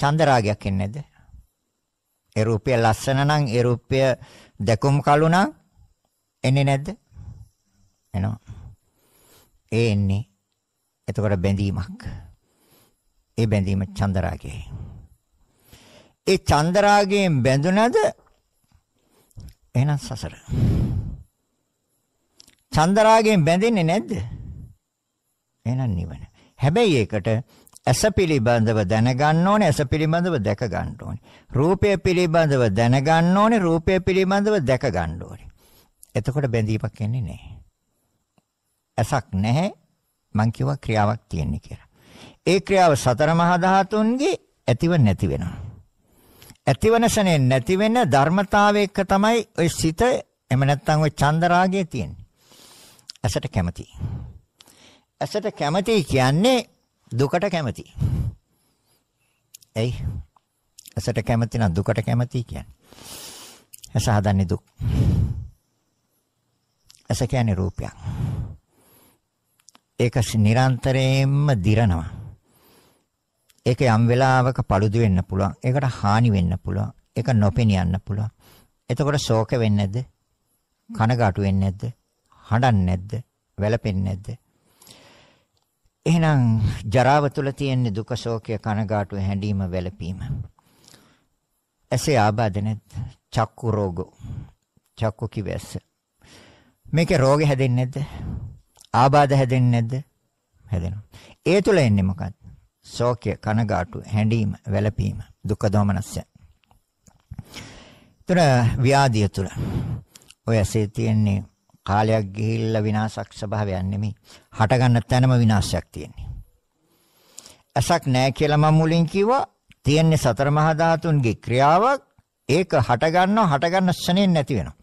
චන්දරාගයක් එන්නේ නැද්ද ඒ රූපය ලස්සන නම් ඒ රූපය දැකුම් කළු නම් එන්නේ නැද්ද එනවා ඒ එන්නේ එතකොට බැඳීමක්. ඒ බැඳීම චන්දරාගයයි. ඒ චන්දරාගයෙන් බැඳුනද එහෙනම් සසර. චන්දරාගයෙන් බැඳෙන්නේ නැද්ද? එහෙනම් නිවන. හැබැයි ඒකට ඇස පිළිබඳව දැනගන්න ඕනේ ඇස පිළිබඳව දැක ගන්න ඕනේ රූපය පිළිබඳව දැනගන්න ඕනේ රූපය පිළිබඳව දැක ගන්න ඕනේ එතකොට බැඳීමක් එන්නේ නැහැ ඇසක් නැහැ මං කිව්වා ක්‍රියාවක් තියෙන්නේ කියලා. ඒ ක්‍රියාව සතර මහා ධාතුන්ගේ ඇතිව නැති වෙනවා. ඇතිවන ශනේ නැති වෙන ධර්මතාවය එක තමයි ওই සිත එහෙම නැත්නම් ওই චන්දරාගය තියෙන්නේ. ඇසට කැමති. ඇසට කැමති කියන්නේ දුකට කැමති. එයි ඇසට කැමති නම් දුකට කැමති කියන්නේ. ඇස හදන්නේ දුක්. ඇස කියන්නේ රූපයක්. ඒක නිරන්තරයෙන්ම දිරනවා. ඒක යම් වෙලාවක paludu වෙන්න පුළුවන්. ඒකට හානි වෙන්න පුළුවන්. ඒක නොපෙනී යන්න පුළුවන්. එතකොට ශෝක වෙන්නේ නැද්ද? කනගාටු වෙන්නේ නැද්ද? හඬන්නේ නැද්ද? වැළපෙන්නේ නැද්ද? එහෙනම් ජරාව තුල තියෙන දුක, ශෝකය, කනගාටුව, හැඬීම, වැළපීම. ඇසේ ආබාධ නැද්ද? චක්කු රෝගෝ. චක්කු කිව්වැස්ස. මේකේ රෝගේ හැදෙන්නේ නැද්ද? ආබාධ හැදෙන්නේ නැද්ද? හැදෙනවා. ඒ තුල එන්නේ මොකක්ද? ශෝකය, කනගාටු, හැඬීම, වැළපීම, දුක දෝමනස්ය. ඒතර ව්‍යාධිය තුල ඔය ඇසේ තියෙන්නේ කාලයක් ගිහිල්ලා විනාශක් ස්වභාවයක් නෙමෙයි. හට ගන්න තැනම විනාශයක් තියෙන්නේ. ඇසක් නැහැ කියලා මම මුලින් කිව්වා. තියෙන්නේ සතර මහා ධාතුන්ගේ ක්‍රියාවක්. ඒක හට ගන්නවා හට ගන්න ශනේ නැති වෙනවා.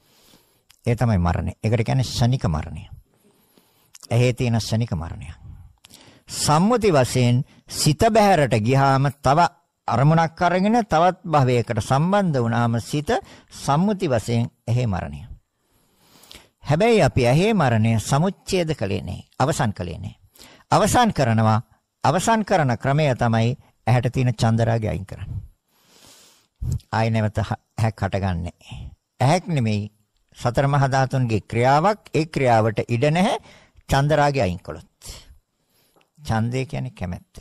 ඒ තමයි මරණය. ඒකට කියන්නේ ශනික මරණය. ඇහි තියෙන ශනික මරණය. සම්මුති වශයෙන් සිත බැහැරට ගියාම තව අරමුණක් අරගෙන තවත් භවයකට සම්බන්ධ වුණාම සිත සම්මුති වශයෙන් ඇහි මරණය. හැබැයි අපි ඇහි මරණය සමුච්ඡේද කළේ නැහැ. අවසන් කළේ නැහැ. අවසන් කරනවා අවසන් කරන ක්‍රමය තමයි ඇහැට තියෙන චන්දරාගය අයින් කරන්නේ. ආයි නැවත ඇහැක් හටගන්නේ. ඇහැක් නෙමෙයි සතර මහා ධාතුන්ගේ ක්‍රියාවක් ඒ ක්‍රියාවට ඉඩ නැහැ චන්ද රාගය අයින් කළොත්. ඡන්දය කියන්නේ කැමැත්ත.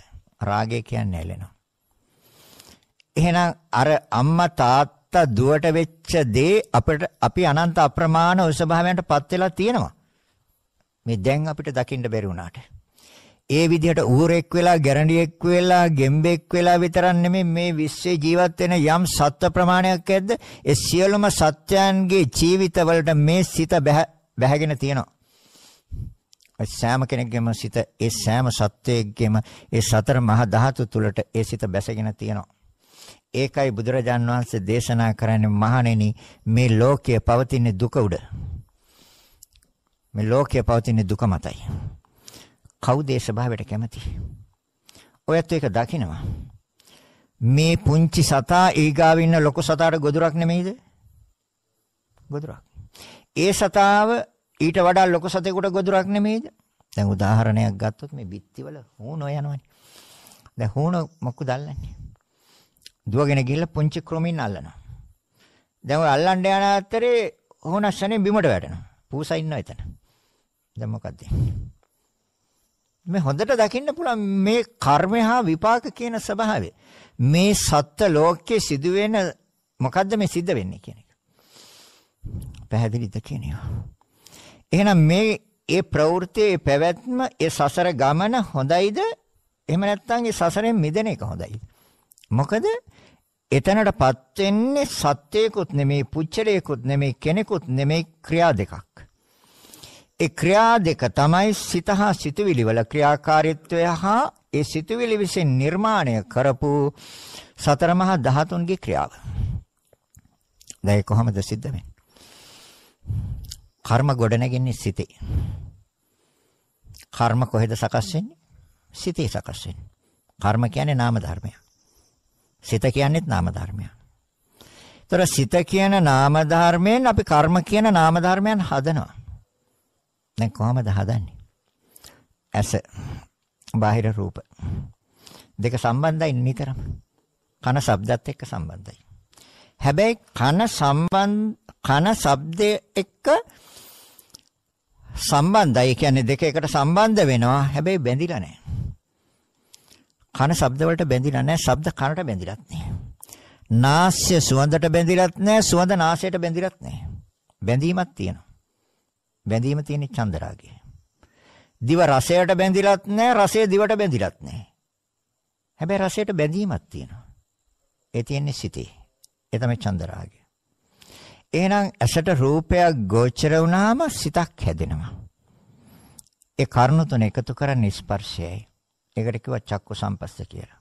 රාගය කියන්නේ ඇලෙනවා. එහෙනම් අර අම්මා තාත්තා දුවට වෙච්ච දේ අපිට අපි අනන්ත අප්‍රමාණ උසභාවයන්ටපත් වෙලා තියෙනවා. මේ දැන් අපිට දකින්න බැරි වුණාට. ඒ විදිහට ඌරෙක් වෙලා ගැරන්ඩියෙක් වෙලා ගෙම්බෙක් වෙලා විතරක් නෙමෙයි මේ විශ්වයේ ජීවත් වෙන යම් සත්ත්ව ප්‍රමාණයක් ඇද්ද ඒ සියලුම සත්‍යයන්ගේ ජීවිතවලට මේ සිත බැහැගෙන තියෙනවා සෑම කෙනෙක්ගේම සිත ඒ සෑම සත්වයකගේම ඒ සතර මහා ධාතු තුලට ඒ සිත බැසගෙන තියෙනවා. ඒකයි බුදුරජාන් වහන්සේ දේශනා කරන්නේ මහණෙනි මේ ලෝකයේ පවතින දුක උඩ. මේ ලෝකයේ පවතින දුක මතයි. කවුද ඒ ස්වභාවයට කැමති? ඔයත් ඒක දකිනවා. මේ පුංචි සතා ඊගාව ඉන්න ලොකු සතාට ගොදුරක් නෙමෙයිද? ගොදුරක්. ඒ සතාව ඊට වඩා ලොකු සතෙකුට ගොදුරක් නෙමෙයිද? දැන් උදාහරණයක් ගත්තොත් මේ බිත්තිවල හූනෝ යනවනේ. දැන් හූනෝ මොකද අල්ලන්නේ? දුවගෙන ගිහලා පුංචි ක්‍රමින් අල්ලනවා. දැන් ඔය අල්ලන්න යන අතරේ හොනස්සනේ බිමට වැටෙනවා. පූසා ඉන්නවා එතන. දැන් මොකද මේ හොඳට දකින්න පුළුවන් මේ කර්මය හා විපාක කියන ස්වභාවය. මේ සත්ත්ව ලෝකයේ සිදුවෙන මොකද්ද මේ සිද්ධ වෙන්නේ කියන එක. පැහැදිලිද කියනවා. එහෙනම් මේ ඒ ප්‍රවෘත්තියේ පැවැත්ම ඒ සසර ගමන හොඳයිද? එහෙම නැත්නම් ඒ සසරෙන් මිදෙන එක හොඳයිද? මොකද එතනටපත් වෙන්නේ සත්‍යයකුත් නෙමෙයි පුච්චලයකුත් නෙමෙයි කෙනෙකුත් නෙමෙයි ක්‍රියා දෙකක්. ඒ ක්‍රියා දෙක තමයි සිත හා සිතුවිලි වල ක්‍රියාකාරීත්වය හා ඒ සිතුවිලි විසින් නිර්මාණය කරපු සතර මහා ධාතුන්ගේ ක්‍රියාව. දැන් කොහොමද සිද්ධ වෙන්නේ? කර්ම ගොඩනැගෙන්නේ සිතේ. කර්ම කොහෙද සකස් වෙන්නේ? සිතේ සකස් වෙන්නේ. කර්ම කියන්නේ නාම ධර්මයක්. සිත කියන්නේත් නාම ධර්මයක්. ඒතර සිත කියන නාම ධර්මයෙන් අපි කර්ම කියන නාම ධර්මයන් හදනවා. දැන් කොහමද හදන්නේ? ඇස, බාහිර රූප. දෙක සම්බන්ධයි නිතරම. කන ශබ්දත් එක්ක සම්බන්ධයි. හැබැයි කන සම්බන්ධ කන ශබ්දයේ එක්ක සම්බන්ධයි. කියන්නේ දෙක එකට සම්බන්ධ වෙනවා. හැබැයි බැඳිලා නැහැ. කන ශබ්ද වලට බැඳිලා නැහැ. ශබ්ද කනට බැඳිලත් නැහැ. නාසය සුවඳට බැඳිලත් නැහැ. සුවඳ නාසයට බැඳිලත් නැහැ. බැඳීමක් තියෙනවා. බැඳීම තියෙන්නේ චන්දරාගය. දිව රසයට බැඳිලත් නැහැ. රසය දිවට බැඳිලත් නැහැ. හැබැයි රසයට බැඳීමක් තියෙනවා. ඒ තියෙන්නේ සිතේ. ඒ තමයි චන්දරාගය. එහෙනම් ඇසට රූපයක් ගෝචර වුණාම සිතක් හැදෙනවා. ඒ කරුණු තුන එකතු කරන්නේ ස්පර්ශයයි. ඒකට කිව්වා චක්කු සම්පස්ස කියලා.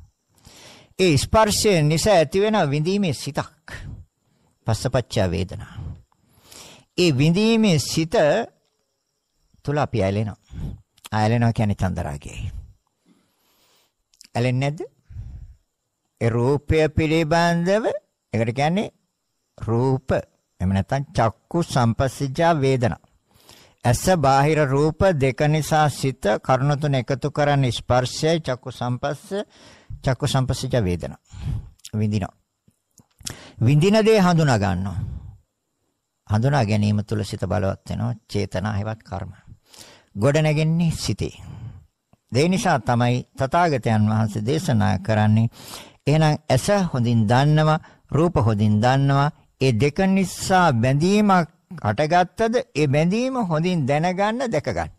ඒ ස්පර්ශය නිසා ඇතිවෙන විඳීමේ සිතක්. පස්සපච්චා වේදනා. ඒ විඳීමේ සිත තුල අපි ඇලෙනවා. ඇලෙනවා කියන්නේ චන්දරාගයයි. ඇලෙන්නේ නැද්ද? ඒ රූපය පිළිබඳව ඒකට කියන්නේ රූප එහෙම නැත්නම් චක්කු සම්පස්සජා වේදනා. ඇස බාහිර රූප දෙක නිසා සිත කරුණ තුන එකතු කරන් ස්පර්ශය චක්කු සම්පස්ස චක්කු සම්පස්සජා වේදනා. විඳිනවා. විඳින දේ හඳුනා ගන්නවා. හඳුනා ගැනීම තුළ සිත බලවත් වෙනවා චේතනා හේවත් කර්ම. ගොඩ නැගෙන්නේ සිතේ. ඒ නිසා තමයි තථාගතයන් වහන්සේ දේශනා කරන්නේ එහෙනම් ඇස හොඳින් දන්නවා රූප හොඳින් දන්නවා ඒ දෙක නිසා බැඳීමක් අටගත්තද ඒ බැඳීම හොඳින් දැනගන්න දැකගන්න.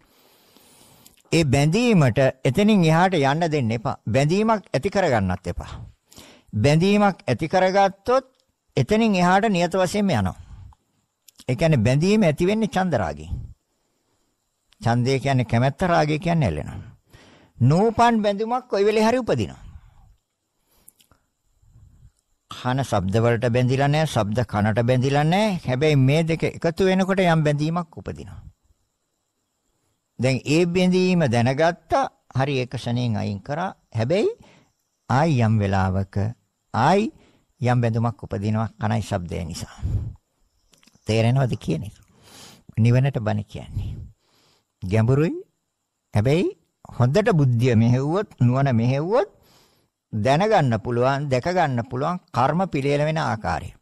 ඒ බැඳීමට එතනින් එහාට යන්න දෙන්න එපා. බැඳීමක් ඇති කරගන්නත් එපා. බැඳීමක් ඇති කරගත්තොත් එතනින් එහාට නියත වශයෙන්ම යනවා. ඒ කියන්නේ බැඳීම ඇති වෙන්නේ චන්දරාගයෙන්. ඡන්දය කියන්නේ කැමැත්ත රාගය කියන්නේ ඇලෙනවා. නෝපන් බැඳීමක් කොයි වෙලේ හරි උපදිනවා. අහන ශබ්ද වලට බැඳිලා නැහැ, ශබ්ද කනට බැඳිලා නැහැ. හැබැයි මේ දෙක එකතු වෙනකොට යම් බැඳීමක් උපදිනවා. දැන් ඒ බැඳීම දැනගත්තා. හරි ඒක ශණයෙන් අයින් කරා. හැබැයි ආයි යම් වෙලාවක ආයි යම් බැඳුමක් උපදිනවා කනයි ශබ්දය නිසා. තේරෙනවද කියන එක? නිවනට බණ කියන්නේ. ගැඹුරුයි. හැබැයි හොඳට බුද්ධිය මෙහෙව්වොත් නුවණ මෙහෙව්වොත් දැනගන්න පුළුවන්, දැක ගන්න පුළුවන් කර්ම පිළියෙල වෙන ආකාරය.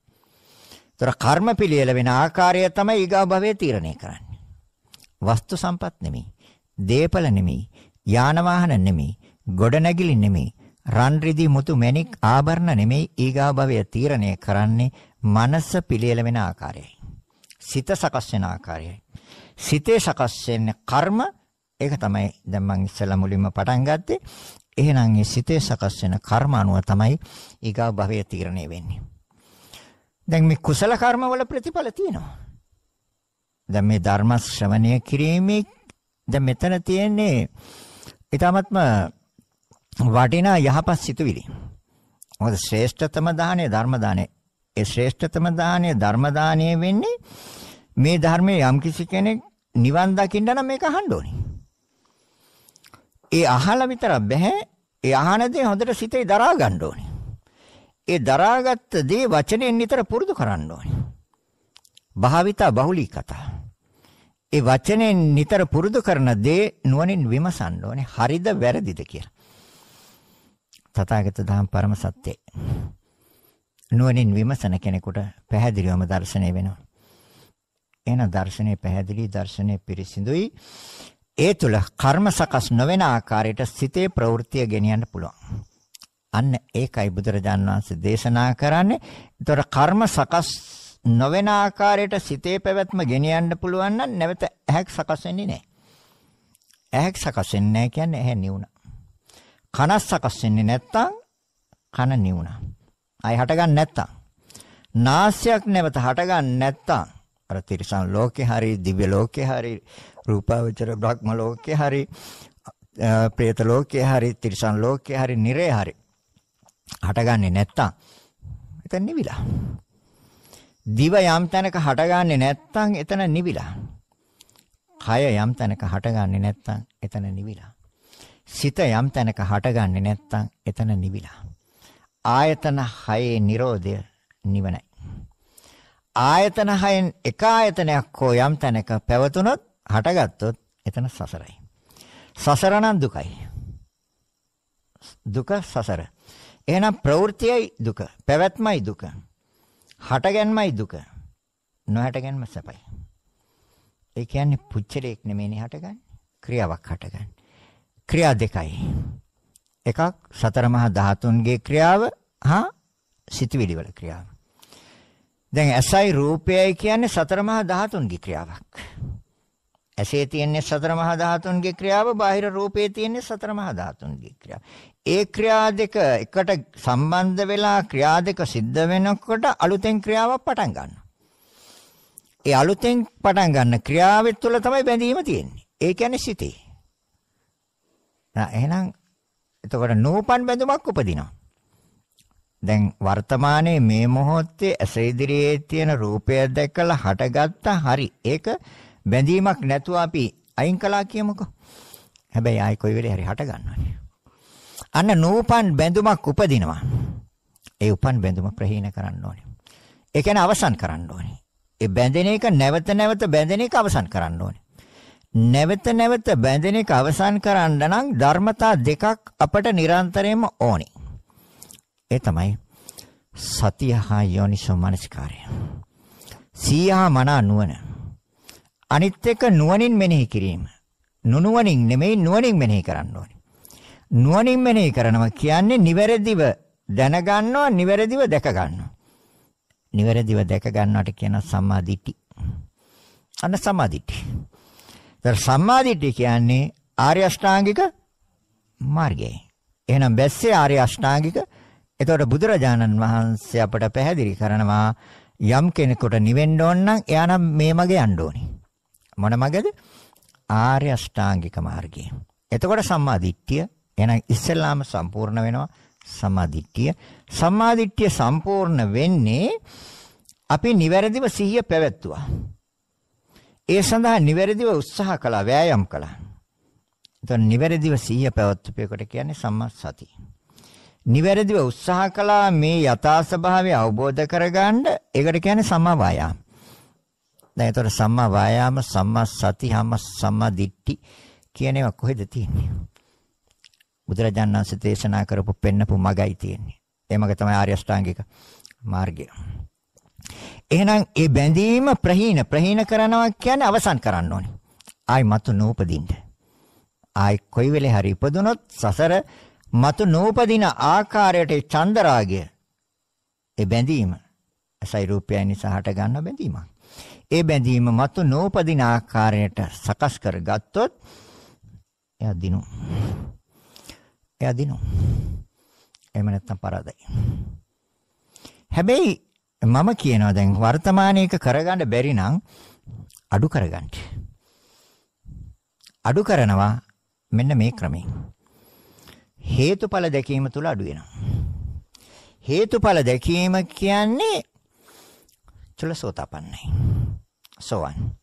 ඒතර කර්ම පිළියෙල වෙන ආකාරය තමයි ඊගා භවයේ තීරණය කරන්නේ. වස්තු සම්පත් නෙමෙයි, දේපල නෙමෙයි, යාන වාහන නෙමෙයි, ගොඩනැගිලි නෙමෙයි, රන් රිදි මුතු මැණික් ආභරණ නෙමෙයි ඊගා භවය තීරණය කරන්නේ මනස පිළියෙල වෙන ආකාරයයි. සිත සකස් වෙන ආකාරයයි. සිතේ සකස් වෙන කර්ම ඒක තමයි දැන් මම ඉස්සලා මුලින්ම පටන් ගත්තේ. එහෙනම් ඒ සිතේ සකස් වෙන කර්ම අනුව තමයි ඊගා භවය තීරණය වෙන්නේ. දැන් මේ කුසල කර්ම වල ප්‍රතිඵල තියෙනවා. දැන් මේ ධර්ම ශ්‍රවණය කිරීමේ දැන් මෙතන තියෙන්නේ ඊටාත්ම වටිනා යහපත් සිතුවිලි. මොකද ශ්‍රේෂ්ඨතම දාණය ධර්ම දාණය. ඒ ශ්‍රේෂ්ඨතම දාණය ධර්ම දාණය වෙන්නේ මේ ධර්මයේ යම් කිසි කෙනෙක් නිවන් දකින්න නම් මේක අහන්න ඕනේ. ඒ අහලා විතරක් බෑ. ඒ අහන දේ හොඳට සිතේ දරා ගන්න ඕනේ. ඒ දරාගත් දේ වචනෙන් නිතර පුරුදු කරන්න ඕනේ. භාවිතා බහුලී කතා. ඒ වචනෙන් නිතර පුරුදු කරන දේ නුවණින් විමසන්න ඕනේ. හරිද වැරදිද කියලා. තථාගත ධම්ම පරම සත්‍යයි. නුවණින් විමසන කෙනෙකුට පැහැදිලිවම දැర్శණය වෙනවා. එන දර්ශනේ පැහැදිලි දර්ශනේ පිරිසිදුයි ඒ තුල කර්ම සකස් නොවන ආකාරයට සිතේ ප්‍රවෘත්තිය ගෙනියන්න පුළුවන්. අන්න ඒකයි බුදුරජාන් වහන්සේ දේශනා කරන්නේ. ඒතර කර්ම සකස් නොවන ආකාරයට සිතේ පැවැත්ම ගෙනියන්න පුළුවන් නම් නැවත ඇහක් සකස් වෙන්නේ නැහැ. ඇහක් සකස් වෙන්නේ නැහැ කියන්නේ ඇහැ නිවුණා. කන සකස් වෙන්නේ නැත්තම් කන නිවුණා. අය හටගන්නේ නැත්තම්. නාසයක් නැවත හටගන්නේ නැත්තම් අර තිරිසන් ලෝකේ හරි දිව්‍ය ලෝකේ හරි රූපාවචර බ්‍රහ්ම ලෝකේ හරි പ്രേත ලෝකේ හරි තිරිසන් ලෝකේ හරි නිරේ හරි හටගන්නේ නැත්තම් එතන නිවිලා. දිව යම් තැනක හටගන්නේ නැත්තම් එතන නිවිලා. කය යම් තැනක හටගන්නේ නැත්තම් එතන නිවිලා. සිත යම් තැනක හටගන්නේ නැත්තම් එතන නිවිලා. ආයතන හයේ Nirodha නිවනයි. ආයතන හයෙන් එක ආයතනයක් හෝ යම් තැනක පැවතුනොත් හටගත්තොත් එතන සසරයි. සසර නම් දුකයි. දුක සසර. එහෙනම් ප්‍රවෘත්තියයි දුක, පැවැත්මයි දුක. හටගැන්මයි දුක. නොහටගැන්ම සැපයි. ඒ කියන්නේ පුච්චරයක් නෙමෙයිනේ හටගන්නේ. ක්‍රියාවක් හටගන්නේ. ක්‍රියා දෙකයි. එකක් සතර මහා ධාතුන්ගේ ක්‍රියාව හා සිතවිලි වල ක්‍රියාව. දැන් ඇසයි රූපයයි කියන්නේ සතර මහා ධාතුන්ගේ ක්‍රියාවක්. ඇසේ තියෙන්නේ සතර මහා ධාතුන්ගේ ක්‍රියාව, බාහිර රූපේ තියෙන්නේ සතර මහා ධාතුන්ගේ ක්‍රියාව. ඒ ක්‍රියා දෙක එකට සම්බන්ධ වෙලා ක්‍රියා දෙක සිද්ධ වෙනකොට අලුතෙන් ක්‍රියාවක් පටන් ගන්නවා. ඒ අලුතෙන් පටන් ගන්න ක්‍රියාවෙ තුළ තමයි බැඳීම තියෙන්නේ. ඒ කියන්නේ සිතේ. එහෙනම් එතකොට නූපන් බැඳුමක් උපදිනවා. දැන් වර්තමානයේ මේ මොහොතේ ඇස ඉදිරියේ තියෙන රූපය දැකලා හටගත්ත හරි ඒක බැඳීමක් නැතුව අපි අයින් කළා කියමුකෝ. හැබැයි ආයි කොයි වෙලේ හරි හට ගන්නවානේ. අන්න නූපන් බැඳුමක් උපදිනවා. ඒ උපන් බැඳුම ප්‍රහීන කරන්න ඕනේ. ඒ කියන්නේ අවසන් කරන්න ඕනේ. ඒ බැඳෙන එක නැවත නැවත බැඳෙන එක අවසන් කරන්න ඕනේ. නැවත නැවත බැඳෙන එක අවසන් කරන්න නම් ධර්මතා දෙකක් අපට නිරන්තරයෙන්ම ඕනේ. ඒ තමයි සතිය හා යෝනිසෝ මනසිකාරය. සීහා මනා නුවණ. අනිත් එක නුවණින් මෙනෙහි කිරීම. නුනුවණින් නෙමෙයි නුවණින් මෙනෙහි කරන්න ඕනේ. නුවණින් මෙනෙහි කරනවා කියන්නේ නිවැරදිව දැනගන්නවා නිවැරදිව දැක ගන්නවා. නිවැරදිව දැක ගන්නවට කියන සම්මාදිටි. අන්න සම්මාදිටි. ඒතර සම්මාදිටි කියන්නේ ආර්ය අෂ්ටාංගික මාර්ගය. එහෙනම් බැස්සේ ආර්ය අෂ්ටාංගික. එතකොට බුදුරජාණන් වහන්සේ අපට පැහැදිලි කරනවා යම් කෙනෙකුට නිවෙන්න ඕන නම් එයා නම් මේ මගේ යන්න ඕනේ. මොන මගද? ආර්ය අෂ්ටාංගික මාර්ගය. එතකොට සම්මා දිට්ඨිය එහෙනම් ඉස්සෙල්ලාම සම්පූර්ණ වෙනවා සම්මා දිට්ඨිය. සම්මා දිට්ඨිය සම්පූර්ණ වෙන්නේ අපි නිවැරදිව සිහිය පැවැත්තුවා. ඒ සඳහා නිවැරදිව උත්සාහ කළා, වෑයම් කළා. එතකොට නිවැරදිව සිහිය පැවැත්වුපේකට කියන්නේ සම්මා සති. නිවැරදිව උත්සාහ කළා මේ යථා ස්වභාවය අවබෝධ කරගන්න. ඒකට කියන්නේ සම්මා වායාම. දැන් ඒතර සම්මා වායාම සම්මා සති හම සම්මා දිට්ඨි කියන ඒවා කොහෙද තියෙන්නේ? බුදුරජාණන් වහන්සේ දේශනා කරපු පෙන්නපු මගයි තියෙන්නේ. ඒ මග තමයි ආර්ය අෂ්ටාංගික මාර්ගය. එහෙනම් ඒ බැඳීම ප්‍රහීන ප්‍රහීන කරනවා කියන්නේ අවසන් කරන්න ඕනේ. ආයි මතු නූපදින්න. ආයි කොයි වෙලේ හරි ඉපදුනොත් සසර මතු නූපදින ආකාරයට චන්දරාගය ඒ බැඳීම ඇසයි රූපයයි නිසා හට ගන්න බැඳීමක්. ඒ බැඳීම මතු නූපදින ආකාරයට සකස් කරගත්තොත් එයා දිනු. එයා දිනු. එහෙම නැත්නම් පරාදයි. හැබැයි මම කියනවා දැන් වර්තමානයේක කරගන්න බැරි නම් අඩු කරගන්න. අඩු කරනවා මෙන්න මේ ක්‍රමයෙන්. හේතුඵල දැකීම තුල අඩු වෙනවා. හේතුඵල දැකීම කියන්නේ චුලසෝතාපන්නයි. සෝවන්.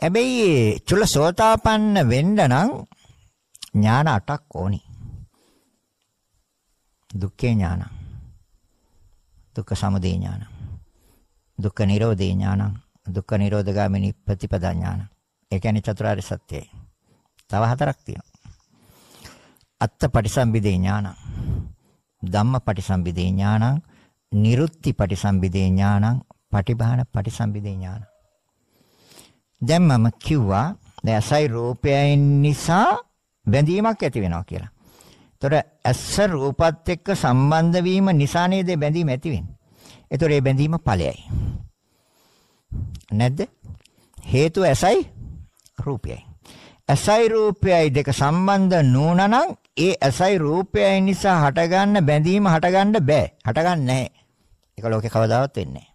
හැබැයි චුලසෝතාපන්න වෙන්න නම් ඥාන 8ක් ඕනි. දුක්ඛේ ඥාන. දුක්ඛ සමුදය ඥාන. දුක්ඛ නිරෝධේ ඥාන. දුක්ඛ නිරෝධගාමිනී ප්‍රතිපදා ඥාන. ඒ කියන්නේ චතුරාර්ය සත්‍යයි. තව හතරක් තියෙනවා. අත්තපටිසම්භිදේ ඥාන. ධම්මපටිසම්භිදේ ඥානං නිරුත්ති පටිසම්භිදේ ඥානං පටිභාන පටිසම්භිදේ ඥාන. දැන් මම කිව්වා දැන් ඇසයි රූපයෙන් නිසා බැඳීමක් ඇති වෙනවා කියලා. එතකොට ඇස රූපත් එක්ක සම්බන්ධ වීම නිසා නේද බැඳීම ඇති වෙන්නේ. එතකොට මේ බැඳීම ඵලයයි. නැද්ද? හේතුව ඇසයි රූපයයි. ඇසයි රූපයයි දෙක සම්බන්ධ නොනනම් ඒ ඇසයි රූපයයි නිසා හටගන්න බැඳීම හටගන්න බෑ. හටගන්නේ නැහැ. ඒක ලෝකේ කවදාවත් වෙන්නේ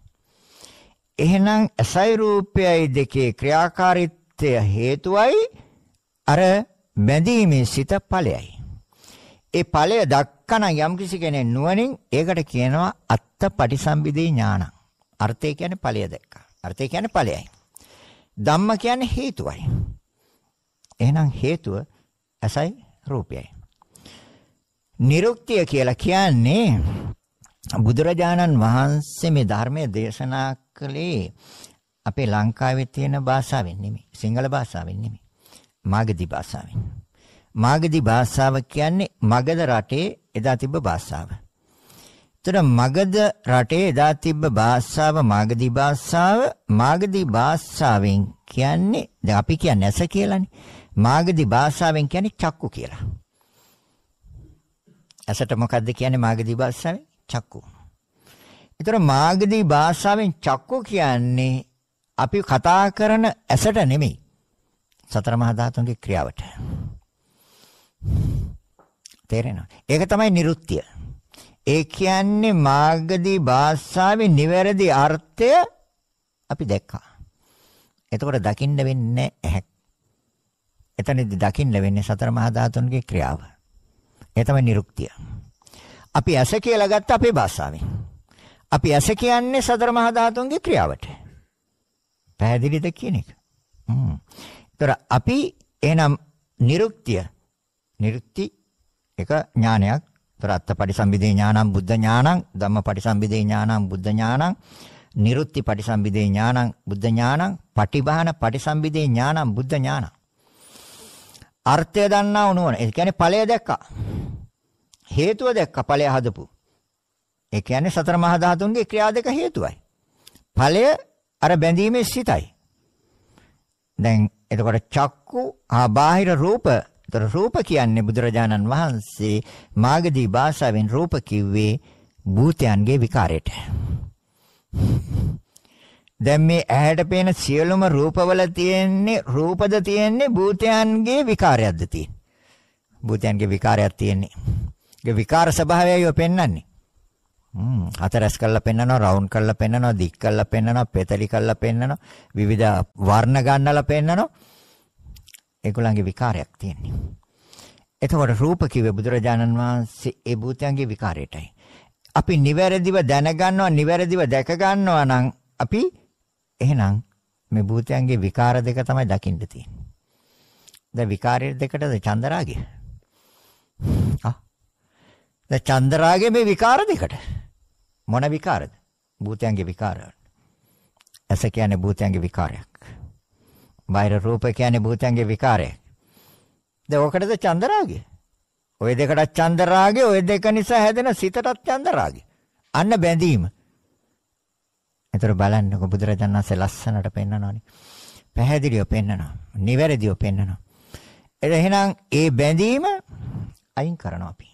එහෙනම් ඇසයි රූපයයි දෙකේ ක්‍රියාකාරීත්වය හේතුවයි අර බැඳීමේ සිත ඵලයයි. ඒ ඵලය දක්කන යම්කිසි කෙනෙක් නුවණින් ඒකට කියනවා අත්ත පටිසම්භිදේ ඥානං. අර්ථය කියන්නේ ඵලය දැක්කා. අර්ථය කියන්නේ ඵලයයි. ධම්ම කියන්නේ හේතුවයි. එහෙනම් හේතුව ඇසයි රූපයයි. නිරුක්තිය කියලා කියන්නේ බුදුරජාණන් වහන්සේ මේ ධර්මයේ දේශනා කළේ අපේ ලංකාවේ තියෙන භාෂාවෙන් නෙමෙයි සිංහල භාෂාවෙන් නෙමෙයි මාගධි භාෂාවෙන් මාගධි භාෂාව කියන්නේ මගධ රටේ එදා තිබ්බ භාෂාව. ඒතර මගධ රටේ එදා තිබ්බ භාෂාව මාගධි භාෂාව මාගධි භාෂාවෙන් කියන්නේ දැන් අපි කියන්නේ ඇස කියලානේ. මාගධි භාෂාවෙන් කියන්නේ චක්කු කියලා. ඇසට මොකද්ද කියන්නේ මාගධි භාෂාවෙන්? චක්කු. ඒතර මාගදී භාෂාවෙන් චක්කු කියන්නේ අපි කතා කරන ඇසට නෙමෙයි. සතර මහා ධාතුන්ගේ ක්‍රියාවට. තේරෙනවද? ඒක තමයි නිරුත්‍ය. ඒ කියන්නේ මාගදී භාෂාවේ නිවැරදි අර්ථය අපි දැක්කා. එතකොට දකින්න වෙන්නේ ඇහැක්. එතනදී දකින්න වෙන්නේ සතර මහා ධාතුන්ගේ ක්‍රියාව. ඒ තමයි නිරුක්තිය. අපි ඇස කියලා ගත්ත අපේ භාෂාවෙන්. අපි ඇස කියන්නේ සතර මහා ධාතුන්ගේ ක්‍රියාවට. පැහැදිලිද කියන එක? හ්ම්. ඒතර අපි එහෙනම් නිරුක්තිය නිරුක්ති එක ඥානයක්. ඒතර අත්තපටිසම්භිදේ ඥානං බුද්ධ ඥානං ධම්මපටිසම්භිදේ ඥානං බුද්ධ ඥානං නිරුක්ති පටිසම්භිදේ ඥානං බුද්ධ ඥානං පටිභාන පටිසම්භිදේ ඥානං බුද්ධ ඥානං අර්ථය දන්නා උනුවන. ඒ කියන්නේ ඵලය දැක්කා. හේතුව දැක්කා ඵලය හදපු. ඒ කියන්නේ සතර මහා ධාතුන්ගේ ක්‍රියා දෙක හේතුවයි. ඵලය අර බැඳීමේ සිතයි. දැන් එතකොට චක්කු ආ බාහිර රූප තර රූප කියන්නේ බුදුරජාණන් වහන්සේ මාගදී භාෂාවෙන් රූප කිව්වේ භූතයන්ගේ විකාරයට. දැන් මේ ඇහැට පේන සියලුම රූපවල තියෙන්නේ රූපද තියෙන්නේ භූතයන්ගේ විකාරයක්ද තියෙන්නේ. භූතයන්ගේ විකාරයක් තියෙන්නේ. ඒ විකාර ස්වභාවයයි පෙන්වන්නේ. හ්ම් හතරස් කරලා පෙන්නනවා රවුන්ඩ් කරලා පෙන්නනවා දික් කරලා පෙන්නනවා පෙතලි කරලා පෙන්නනවා විවිධ වර්ණ ගන්නලා පෙන්නනවා ඒගොල්ලන්ගේ විකාරයක් තියෙන්නේ. එතකොට රූප කිව්වේ බුදුරජාණන් වහන්සේ ඒ භූතයන්ගේ විකාරයටයි. අපි නිවැරදිව දැනගන්නවා නිවැරදිව දැක ගන්නවා නම් අපි එහෙනම් මේ භූතයන්ගේ විකාර දෙක තමයි දකින්න තියෙන්නේ. දැන් විකාරයේ දෙකටද චන්දරාගය? ආ දැන් චන්දරාගේ මේ විකාර දෙකට මොන විකාරද? භූතයන්ගේ විකාර. ඇස කියන්නේ භූතයන්ගේ විකාරයක්. බාහිර රූප කියන්නේ භූතයන්ගේ විකාරයක්. දැන් ඔකටද චන්දරාගය? ওই දෙකටත් චන්දරාගය, ওই දෙක නිසා හැදෙන සිතටත් චන්දරාගය. අන්න බැඳීම. ඒතර බලන්නකො බුදුරජාණන් වහන්සේ ලස්සනට පෙන්නනවානේ. පැහැදිලිව පෙන්නනවා. නිවැරදිව පෙන්නනවා. එහෙනම් ඒ බැඳීම අයින් කරනවා අපි.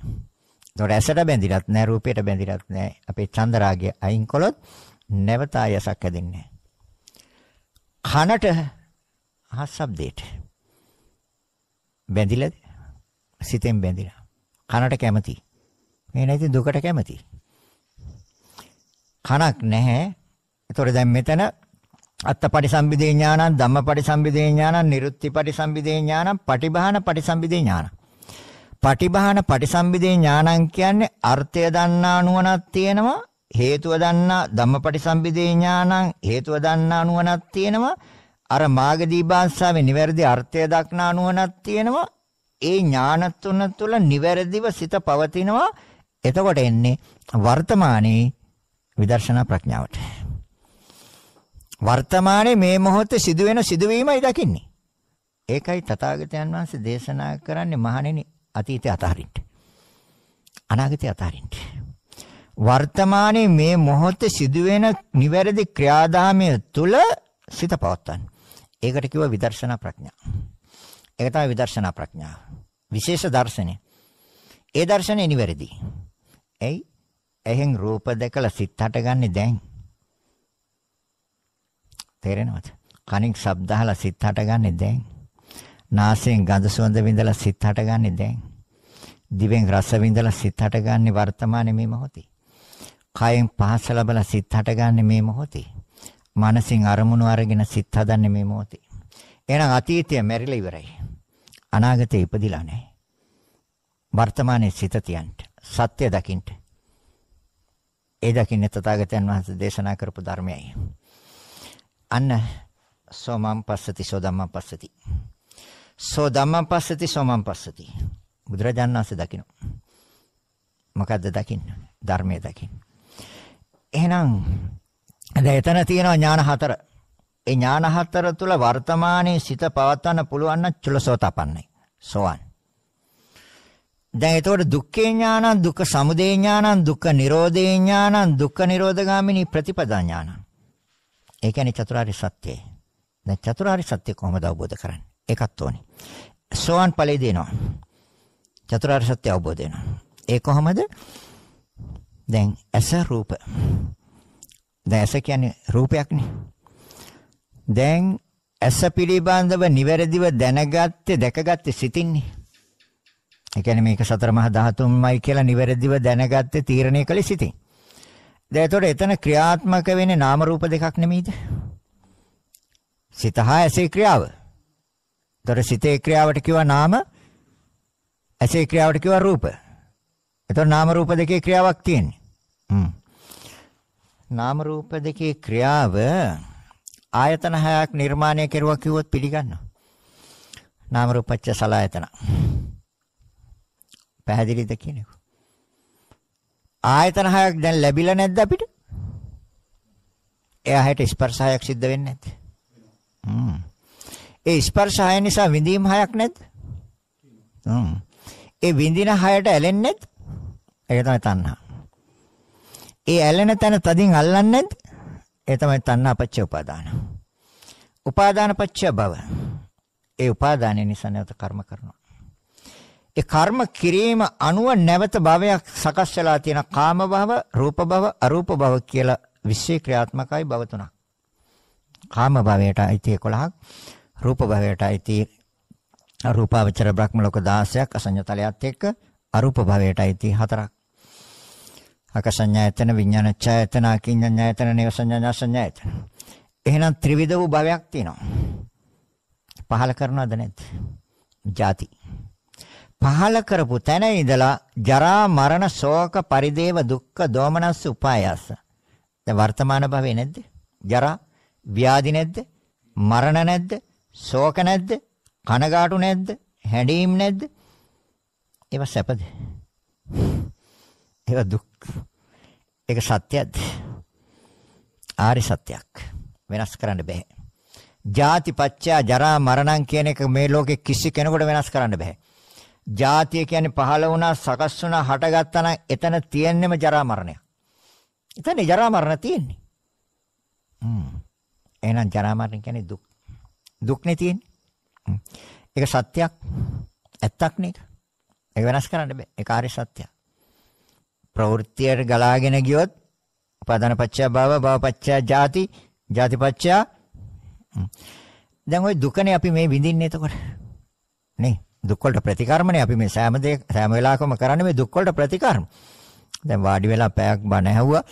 ඒතකොට ඇසට බැඳිලත් නැහැ, රූපයට බැඳිලත් නැහැ. අපේ චන්දරාගය අයින් කළොත් නැවත ආයසක් හැදෙන්නේ කනට හා ශබ්දයට බැඳිලද? සිතෙන් බැඳිලා. කනට කැමති. මේ නැති දුකට කැමති. කනක් නැහැ. ඒතකොට දැන් මෙතන අත්තපටිසම්භිදේ ඥානං ධම්මපටිසම්භිදේ ඥානං නිරුත්තිපටිසම්භිදේ ඥානං පටිභාන පටිසම්භිදේ ඥානං පටිභාන පටිසම්භිදේ ඥානං කියන්නේ අර්ථය දන්නා නුවණක් තියෙනවා හේතුව දන්නා ධම්මපටිසම්භිදේ ඥානං හේතුව දන්නා නුවණක් තියෙනවා අර මාගදී භාෂාවේ නිවැරදි අර්ථය දක්නා නුවණක් තියෙනවා ඒ ඥාන තුන තුළ නිවැරදිව සිත පවතිනවා එතකොට එන්නේ වර්තමානයේ විදර්ශනා ප්‍රඥාවට වර්තමානයේ මේ මොහොතේ සිදුවෙන සිදුවීමයි දකින්නේ ඒකයි තථාගතයන් වහන්සේ දේශනා කරන්නේ මහණෙනි අතීතය අතහරින්න. අනාගතය අතහරින්න. වර්තමානයේ මේ මොහොතේ සිදුවෙන නිවැරදි ක්‍රියාදාමය තුළ සිත පවත්තන්න. ඒකට කිව්ව විදර්ශනා ප්‍රඥා. ඒක තමයි විදර්ශනා ප්‍රඥාව. විශේෂ දර්ශනය. ඒ දර්ශනය නිවැරදි. එයි එහෙන් රූප දැකලා සිත හටගන්නේ දැන්. තේරෙනවද? කනින් ශබ්ද අහලා සිත හටගන්නේ දැන්. නාසයෙන් ගඳ සුවඳ විඳලා සිත හටගන්නේ දැන්. දිවෙන් රස විඳලා සිත හටගන්නේ වර්තමානයේ මේ මොහොතේ. කයෙන් පහස ලැබලා සිත හටගන්නේ මේ මොහොතේ. මනසින් අරමුණු අරගෙන සිත හදන්නේ මේ මොහොතේ. එහෙනම් අතීතය මැරිලා ඉවරයි. අනාගතේ ඉපදිලා නැහැ. වර්තමානයේ සිත තියන්න. සත්‍ය දකින්න. ඒ දකින්නේ තථාගතයන් වහන්සේ දේශනා කරපු ධර්මයයි. අන්න සෝමම් පස්සති සෝදම්මම් පස්සති සෝ ධම්මං පස්සති සෝමං පස්සති. බුදුරජාණන් වහන්සේ දකිනවා. මොකද්ද දකින්න? ධර්මයේ දකින්න. එහෙනම් දැන් එතන තියෙනවා ඥාන හතර. ඒ ඥාන හතර තුල වර්තමානයේ සිත පවත්වන්න පුළුවන් නම් චුලසෝතපන්නයි. සෝවන්. දැන් ඒතකොට දුක්ඛේ ඥානං දුක්ඛ සමුදය ඥානං දුක්ඛ නිරෝධේ ඥානං දුක්ඛ නිරෝධගාමිනී ප්‍රතිපදා ඥානං. ඒ කියන්නේ චතුරාර්ය සත්‍යයි. දැන් චතුරාර්ය සත්‍ය කොහොමද අවබෝධ කරන්නේ? ඒකත් ඕනේ. සෝවන් ඵලයේ දෙනවා. චතුරාර්ය සත්‍ය අවබෝධ වෙනවා. ඒ කොහොමද? දැන් ඇස රූප. දැන් ඇස කියන්නේ රූපයක්නේ. දැන් ඇස පිළිබඳව නිවැරදිව දැනගත්තේ දැකගත්තේ සිතින්නේ. ඒ කියන්නේ මේක සතර මහා ධාතුන්මයි කියලා නිවැරදිව දැනගත්තේ තීරණය කළේ සිතින්. දැන් එතකොට එතන ක්‍රියාත්මක වෙන්නේ නාම රූප දෙකක් නෙමෙයිද? සිත හා ඇසේ ක්‍රියාව. එතකොට සිතේ ක්‍රියාවට කිව්වා නාම ඇසේ ක්‍රියාවට කිව්වා රූප. එතකොට නාම රූප දෙකේ ක්‍රියාවක් තියෙන්නේ. හ්ම්. නාම රූප දෙකේ ක්‍රියාව ආයතන හයක් නිර්මාණය කරුවා කිව්වොත් පිළිගන්නවා. නාම රූපච්ච සලආයතන. පැහැදිලිද කියන්නේ? ආයතන හයක් දැන් ලැබිලා නැද්ද අපිට? එයා හැට ස්පර්ශ හයක් සිද්ධ වෙන්නේ නැද්ද? ඒ ස්පර්ශ හය නිසා විඳීම් හයක් නැද්ද? ඒ විඳින හයට ඇලෙන්නේ නැද්ද? ඒක තමයි තණ්හා. ඒ ඇලෙන තැන තදින් අල්ලන්නේ නැද්ද? ඒ තමයි තණ්හා පච්ච උපාදාන. උපාදාන පච්ච භව. ඒ උපාදානය නිසා නැවත කර්ම කරනවා. ඒ කර්ම කිරීම අනුව නැවත භවයක් සකස් වෙලා තියෙන කාම භව, රූප භව, අරූප භව කියලා විශ්ේ ක්‍රියාත්මකයි භව තුනක්. කාම භවයට අයිති 11ක්, රූප භවයට අයිති අරූපාවචර බ්‍රහ්ම ලෝක 16ක් අසඤ්ඤතලයත් එක්ක අරූප භවයට අයිති 4ක්. අකසඤ්ඤායතන, විඤ්ඤාණච්ඡායතන, අකිඤ්ඤායතන, නිවසඤ්ඤාසඤ්ඤායතන. එහෙනම් ත්‍රිවිධ වූ භවයක් තියෙනවා. පහල කරනවද නැද්ද? ಜಾති. පහල කරපු තැන ඉඳලා ජරා මරණ ශෝක පරිදේව දුක්ඛ දෝමනස් උපායාස. දැන් වර්තමාන භවේ නැද්ද? ජරා ව්‍යාධි නැද්ද? මරණ නැද්ද? ශෝක නැද්ද? කනගාටු නැද්ද? හැඬීම් නැද්ද? ඒවා සැපද? ඒවා දුක්. ඒක සත්‍යද? ආරි සත්‍යයක්. වෙනස් කරන්න බෑ. ජාති පච්චය ජරා මරණම් කියන එක මේ ලෝකේ කිසි කෙනෙකුට වෙනස් කරන්න බෑ. ජාතිය කියන්නේ පහළ වුණා සකස් වුණා හටගත්තා නම් එතන තියෙන්නෙම ජරා මරණය. එතන ජරා මරණ තියෙන්නේ. හ්ම්. එහෙනම් ජරා මරණ කියන්නේ දුක්. දුක්නේ තියෙන්නේ. ඒක සත්‍යයක්. ඇත්තක් නේද? ඒක වෙනස් කරන්න බෑ. ඒක ආර්ය සත්‍යයක්. ප්‍රවෘත්තියට ගලාගෙන ගියොත් උපාදාන පත්‍ය භව භව පත්‍ය ජාති ජාති පත්‍ය දැන් ওই දුකනේ අපි මේ විඳින්නේ එතකොට නේ දුක් වලට ප්‍රතිකර්මනේ අපි මේ සෑම දෙයක් සෑම වෙලාවකම කරන්නේ මේ දුක් වලට ප්‍රතිකර්ම දැන් වාඩි වෙලා පැයක් බණ ඇහුවා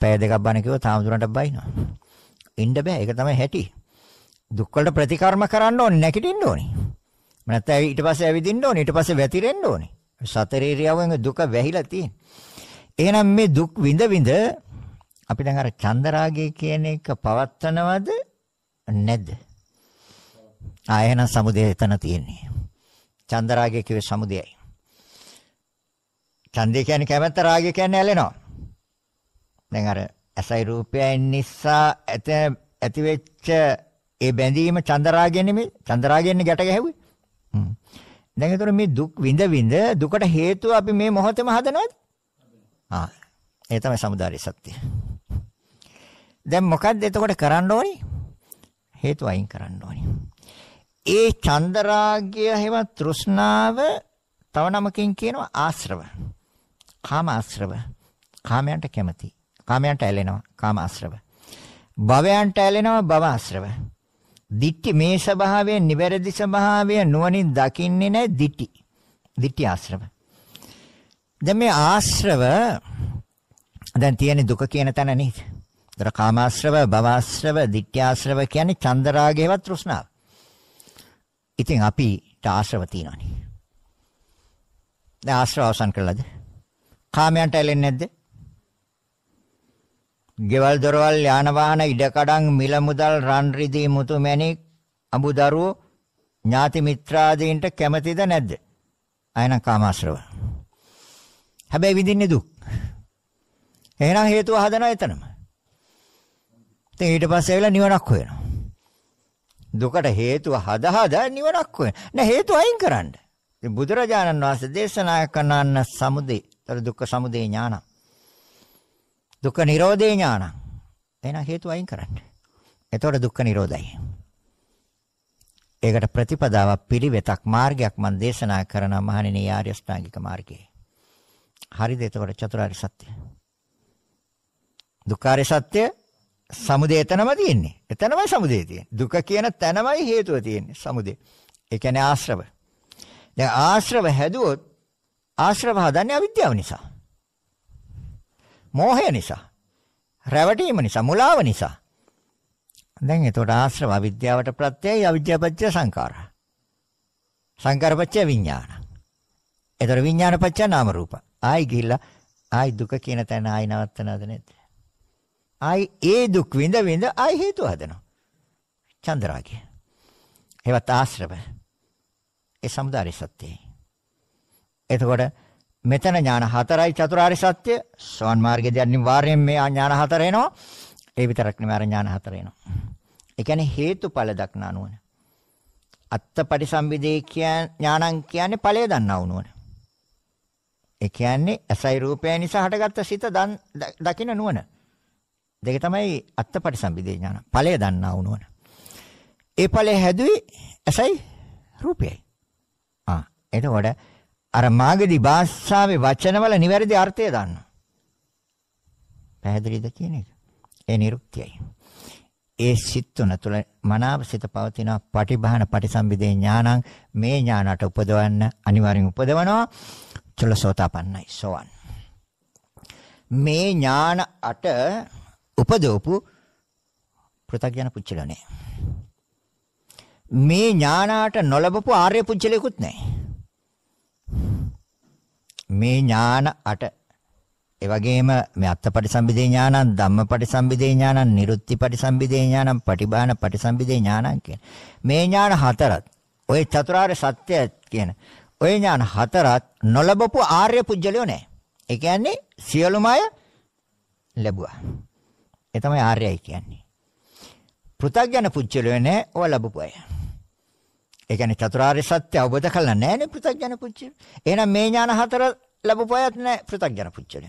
පැය දෙකක් බණ කිව්වා තාම දුරටත් බයිනවා එන්න බෑ. ඒක තමයි හැටි. දුක් වලට ප්‍රතිකර්ම කරන්න ඕනේ, නැගිටින්න ඕනේ. නැත්නම් ඊට පස්සේ ඇවිදින්න ඕනේ, ඊට පස්සේ වැතිරෙන්න ඕනේ. සතර ඉරියව්වෙන් දුක වැහිලා තියෙන. එහෙනම් මේ දුක් විඳ විඳ අපි දැන් අර චන්දරාගය කියන එක පවත්නවද නැද්ද? ආ එහෙනම් සමුදය එතන තියෙන්නේ. චන්දරාගය කිව්වේ සමුදයයි. ඡන්දය කියන්නේ කැමැත්ත රාගය කියන්නේ ඇලෙනවා. දැන් අර ඇසයි රූපයන් නිසා ඇත ඇතිවෙච්ච ඒ බැඳීම චන්දරාගය නෙමෙයි චන්දරාගයෙන් ගැට ගැහුවේ දැන් ඒතර මේ දුක් විඳ විඳ දුකට හේතුව අපි මේ මොහොතේම හදනවද ආ ඒ තමයි samudāri සත්‍ය දැන් මොකද්ද එතකොට කරන්න ඕනි හේතු අයින් කරන්න ඕනි ඒ චන්දරාගය හැවත් තෘෂ්ණාව තව නමකින් කියනවා ආශ්‍රව කාම ආශ්‍රව කාමයන්ට කැමති කාමයන්ට ඇලෙනවා කාම ආශ්‍රව. භවයන්ට ඇලෙනවා භව ආශ්‍රව. දිට්ටි මේ ස්වභාවය නිවැරදි ස්වභාවය නුවණින් දකින්නේ නැහැ දිට්ටි. දිට්ටි ආශ්‍රව. දැන් මේ ආශ්‍රව දැන් තියෙන දුක කියන තැන නේද? දර කාමාශ්‍රව, භවආශ්‍රව, ditthyaශ්‍රව කියන්නේ චන්දරාගේවත් තෘෂ්ණාව. ඉතින් අපිට ආශ්‍රව තියෙනවනේ. දැන් ආශ්‍රව අවසන් කළාද? කාමයන්ට ඇලෙන්නේ නැද්ද? ගෙවල් දොරවල් යාන වාහන ඉඩකඩම් මිල මුදල් රන් රිදී මුතු මැණික් අඹ දරුවෝ ඥාති මිත්‍රාදීන්ට කැමතිද නැද්ද? අයනම් කාමාශ්‍රව. හැබැයි විඳින්නේ දුක්. එහෙනම් හේතුව හදනවා එතනම. ඉතින් ඊට පස්සේ ඇවිල්ලා නිවනක් හොයනවා. දුකට හේතුව හද හද නිවනක් හොයනවා. නෑ හේතුව අයින් කරන්න. ඉතින් බුදුරජාණන් වහන්සේ දේශනා කරන සමුදේ, තර දුක්ඛ සමුදේ ඥානං. දුක්ඛ නිරෝධේ ඥානං. එහෙනම් හේතු අයින් කරන්න. එතකොට දුක්ඛ නිරෝධයි. ඒකට ප්‍රතිපදාවක් පිළිවෙතක් මාර්ගයක් මම දේශනා කරන මහණෙනි ආර්ය ශ්‍රාංගික මාර්ගයේ. හරිද? එතකොට චතුරාර්ය සත්‍ය. දුක්ඛාරය සත්‍ය සමුදය එතනම තියෙන්නේ. එතනමයි සමුදය තියෙන්නේ. දුක කියන තැනමයි හේතුව තියෙන්නේ. සමුදය. ඒ කියන්නේ ආශ්‍රව. දැන් ආශ්‍රව හැදුවොත් ආශ්‍රව හදන්නේ අවිද්‍යාව නිසා. මෝහය නිසා. රැවටීම නිසා, මුලාව නිසා. දැන් එතකොට ආශ්‍රව අවිද්‍යාවට ප්‍රත්‍යයයි අවිද්‍යාපච්චය සංඛාරා. සංකාරපච්චය විඥාන. එතකොට විඥානපච්චය නාම රූප. ආයි ගිහිල්ලා ආයි දුක කියන තැන ආයි නවත්තනවද නැද්ද? ආයි ඒ දුක් විඳ විඳ ආයි හේතු හදනවා. චන්ද්‍රාගය. ඒවත් ආශ්‍රව. ඒ සමුදාරි සත්‍යයි. එතකොට මෙතන ඥාන හතරයි චතුරාර්ය සත්‍ය සෝවන් මාර්ගයේදී අනිවාර්යෙන් මේ ඥාන හතර එනවා. ඒ විතරක් නෙමෙයි අර ඥාන හතර එනවා. ඒ කියන්නේ හේතුඵල දක්නා නුවණ. අත්තපටිසම්භිදේ කියන ඥානං කියන්නේ ඵලය දන්නා නුවණ. ඒ කියන්නේ ඇසයි රූපය නිසා හටගත්ත සිත දකින්න නුවණ. දෙක තමයි අත්තපටිසම්භිදේ ඥාන. ඵලය දන්නා නුවණ. ඒ ඵලය හැදුවේ ඇසයි රූපයයි. ආ එතකොට අර මාගදී භාෂාවේ වචනවල නිවැරදි අර්ථය දන්නවා. පැහැදිලිද කියන එක? ඒ නිරුක්තියයි. ඒ සිත් තුන තුළ මනාව සිත පවතින පටිභාන පටිසම්භිදේ ඥානං මේ ඥානට උපදවන්න අනිවාර්යෙන් උපදවනවා චලසෝතාපන්නයි සෝවන් මේ ඥාන අට උපදවපු පෘථග්ජන පුච්චලනේ මේ ඥානාට නොලබපු ආර්ය පුච්චලයකුත් නැහැ මේ ඥාන 8 ඒ වගේම මේ අත්තපටිසම්භිදේ ඥානං ධම්මපටිසම්භිදේ ඥානං නිරුත්තිපටිසම්භිදේ ඥානං පටිභාන පටිසම්භිදේ ඥානං කියන මේ ඥාන හතරත් ওই චතුරාර්ය සත්‍ය කියන ওই ඥාන හතරත් නොලබපු ආර්ය පුජ්‍යලියෝ නැහැ. ඒ කියන්නේ සියලුම අය ලැබුවා. ඒ තමයි ආර්යයි කියන්නේ. පෘථග්ජන පුජ්‍යලියෝ නැහැ ඔය ලැබපු අය. ඒ කියන්නේ චතුරාර්ය සත්‍ය අවබෝධ කරලා නැහැනේ පෘථග්ජන පුච්චය. එහෙනම් මේ ඥාන හතර ලැබපුවායත් නැහැ පෘථග්ජන පුච්චය.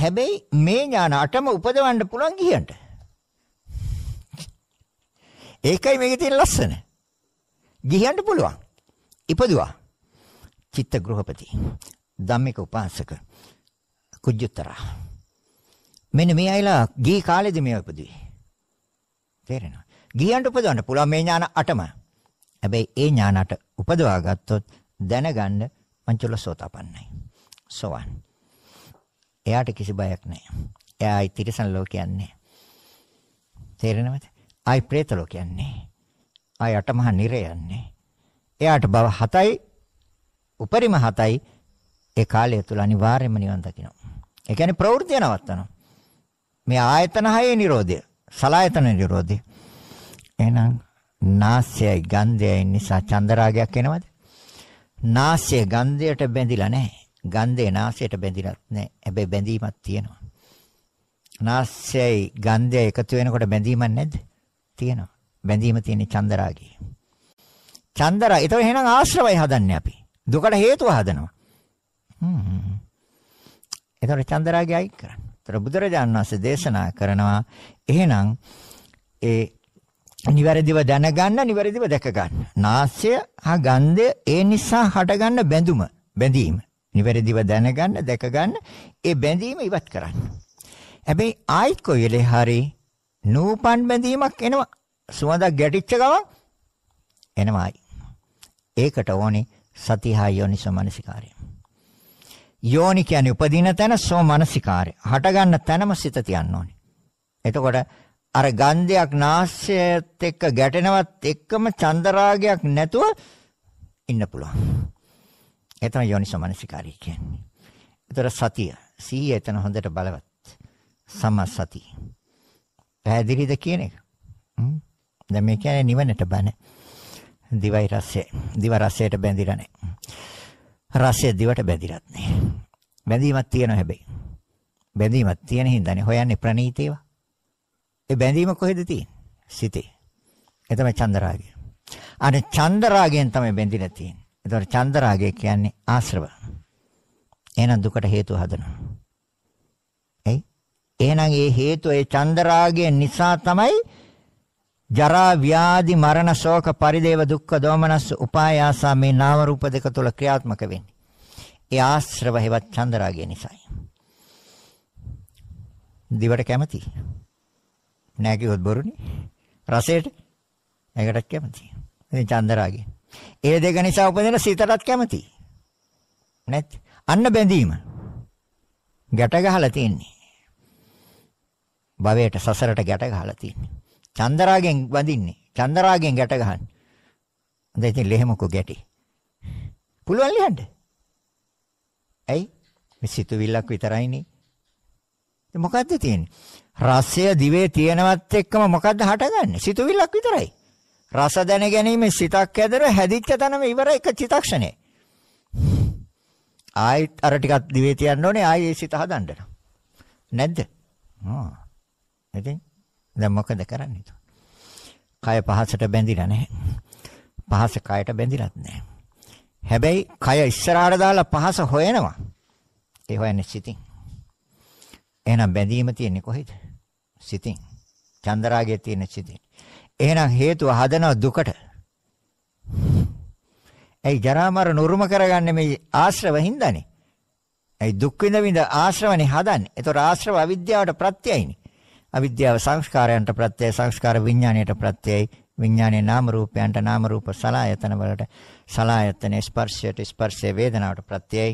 හැබැයි මේ ඥාන අටම උපදවන්න පුළුවන් ගියන්ට. ඒකයි මේකේ තියෙන ලස්සන. ගියන්ට පුළුවන්. ඉපදුවා. චිත්ත ගෘහපති. ධම්මික උපාසක. කුජුතර. මෙන්න මේ අයලා ගිහි කාලෙදි මේව ඉපදුවේ. තේරෙනවා. ගියන්ට උපදවන්න පුළුවන් මේ ඥාන අටම. හැබැයි ඒ ඥානට උපදවා ගත්තොත් දැනගන්න පංචුල සෝතාපන්නයි. සෝවන්. එයාට කිසි බයක් නැහැ. එයායි තිරිසන් ලෝකයන්නේ. තේරෙනවද? ආයි പ്രേත ලෝකයන්නේ. ආයි අටමහා නිරයන්නේ. එයාට බව හතයි උපරිම හතයි ඒ කාලය තුල අනිවාර්යයෙන්ම නිවන් දකිනවා. ඒ කියන්නේ ප්‍රවෘත්ති නවත්තනවා. මේ ආයතන හයේ Nirodha. සලායතන Nirodha. එහෙනම් නාස්‍යයි ගන්ධයයි නිසා චන්දරාගයක් එනවද? නාස්‍ය ගන්ධයට බැඳිලා නැහැ. ගන්ධේ නාසයට බැඳිලත් නැහැ. හැබැයි බැඳීමක් තියෙනවා. නාස්‍යයි ගන්ධය එකතු වෙනකොට බැඳීමක් නැද්ද? තියෙනවා. බැඳීම තියෙන චන්දරාගය. චන්දරා. ඒතකොට එහෙනම් ආශ්‍රවය හදන්නේ අපි. දුකට හේතුව හදනවා. හ්ම්. ඒතකොට චන්දරාගය අයින් කරන්න. ඒතර බුදුරජාණන් වහන්සේ දේශනා කරනවා එහෙනම් ඒ නිවැරදිව දැනගන්න නිවැරදිව දැක ගන්න. නාස්‍ය හා ගන්ධය ඒ නිසා හටගන්න බැඳුම බැඳීම. නිවැරදිව දැනගන්න දැක ගන්න ඒ බැඳීම ඉවත් කරන්න. හැබැයි ආයිත් කොයිලේ හරි නූපන් බැඳීමක් එනවා. සුවඳක් ගැටිච්ච ගමන් එනවායි. ඒකට ඕනේ සතිහා යෝනිසෝ මනසිකාරය. යෝනි කියන්නේ උපදින තැන සෝ මනසිකාරය. හටගන්න තැනම සිත තියන්න ඕනේ. එතකොට අර ගන්ධයක් නාස්‍යයත් එක්ක ගැටෙනවත් එක්කම චන්දරාගයක් නැතුව ඉන්න පුළුවන්. ඒ තමයි යෝනිසමනසිකාරය කියන්නේ. ඒතර සතිය. සීය එතන හොඳට බලවත්. සම්මා සතිය. පැහැදිලිද කියන එක? දැන් මේ කියන්නේ නිවනට බණ. දිවයි රසය. දිව රසයට බැඳිලා නැහැ. රසය දිවට බැඳිලත් නැහැ. බැඳීමක් තියෙනවා හැබැයි. බැඳීමක් තියෙන හින්දානේ හොයන්නේ ප්‍රණීතේවා. ඒ බැඳීම කොහෙද තියෙන්නේ? සිතේ. ඒ තමයි චන්දරාගය. අනේ චන්දරාගයෙන් තමයි බැඳිලා තියෙන්නේ. ඒතකොට චන්දරාගය කියන්නේ ආශ්‍රව. එහෙනම් දුකට හේතුව හදනවා. එයි. එහෙනම් ඒ හේතුව ඒ චන්දරාගය නිසා තමයි ජරා ව්‍යාධි මරණ ශෝක පරිදේව දුක්ඛ දෝමනස් උපායාස මේ නාම රූප දෙක තුල ක්‍රියාත්මක වෙන්නේ. ඒ ආශ්‍රව හේවත් චන්දරාගය නිසායි. දිවට කැමති. නෑ කිව්වොත් බොරුනේ. රසයට ඒකටත් කැමතියි. ඉතින් චන්දරාගේ. ඒ දෙක නිසා උපදින සිතටත් කැමතියි. නැත්. අන්න බැඳීම. ගැට ගහලා තියෙන්නේ. භවයට සසරට ගැට ගහලා තියෙන්නේ. චන්දරාගෙන් බඳින්නේ. චන්දරාගෙන් ගැට ගහන්නේ. හොඳයි ඉතින් ලෙහෙමකෝ ගැටි. පුළුවන් ලියන්න. ඇයි? මේ සිතුවිල්ලක් විතරයිනේ. මොකද්ද තියෙන්නේ? රසය දිවේ තියෙනවත් එක්කම මොකද්ද හටගන්නේ? සිතුවිල්ලක් විතරයි. රස දැන ගැනීම සිතක් ඇදර හැදිච්ච තැනම ඉවර එක චිතක්ෂණේ. ආයෙත් අර ටිකක් දිවේ තියන්න ඕනේ ආයෙ සිත හදන්න. නැද්ද? ආ. ඉතින් දැන් මොකද කරන්නේ? කය පහසට බැඳිලා නැහැ. පහස කයට බැඳිලත් නැහැ. හැබැයි කය ඉස්සරහට දාලා පහස හොයනවා. ඒ හොයන්නේ සිතින්. එහෙනම් බැඳීම තියෙන්නේ කොහෙද? සිතින්. චන්දරාගයේ තියෙන සිතින්. එහෙනම් හේතුව හදනව දුකට. ඇයි ජරා මරණ උරුම කරගන්නේ මේ ආශ්‍රව හින්දානේ. ඇයි දුක් විඳ විඳ ආශ්‍රවනේ හදන්නේ. ඒතොර ආශ්‍රව අවිද්‍යාවට ප්‍රත්‍යයිනේ. අවිද්‍යාව සංස්කාරයන්ට ප්‍රත්‍යයි සංස්කාර විඥාණයට ප්‍රත්‍යයි විඥානයේ නාම රූපයන්ට නාම රූප සලායතන වලට සලායතන ස්පර්ශයට ස්පර්ශයේ වේදනාවට ප්‍රත්‍යයයි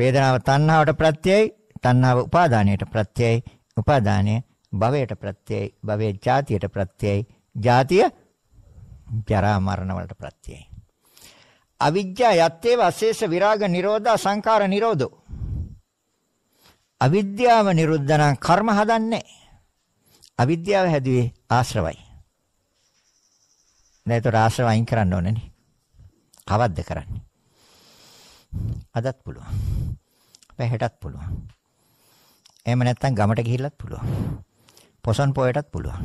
වේදනාව තණ්හාවට ප්‍රත්‍යයයි තණ්හාව උපාදානයට ප්‍රත්‍යයයි උපාදානය භවයට ප්‍රත්‍යයයි භවයේ ජාතියට ප්‍රත්‍යයයි ජාතිය ජරා මරණ වලට ප්‍රත්‍යයයි අවිජ්ජා යත්තේව අශේෂ විරාග නිරෝධා සංඛාර නිරෝධෝ අවිද්‍යාව නිරුද්ධ නම් කර්ම හදන්නේ අවිද්‍යාව හැදුවේ ආශ්‍රවයි දැන් ඒතර ආශ්‍රව අයින් කරන්න ඕනේනේ කවද්ද කරන්නේ අදත් පුළුවන් හැබැයි හෙටත් පුළුවන් එහෙම නැත්නම් ගමට ගිහිල්ලත් පුළුවන් පොසොන් පොයටත් පුළුවන්.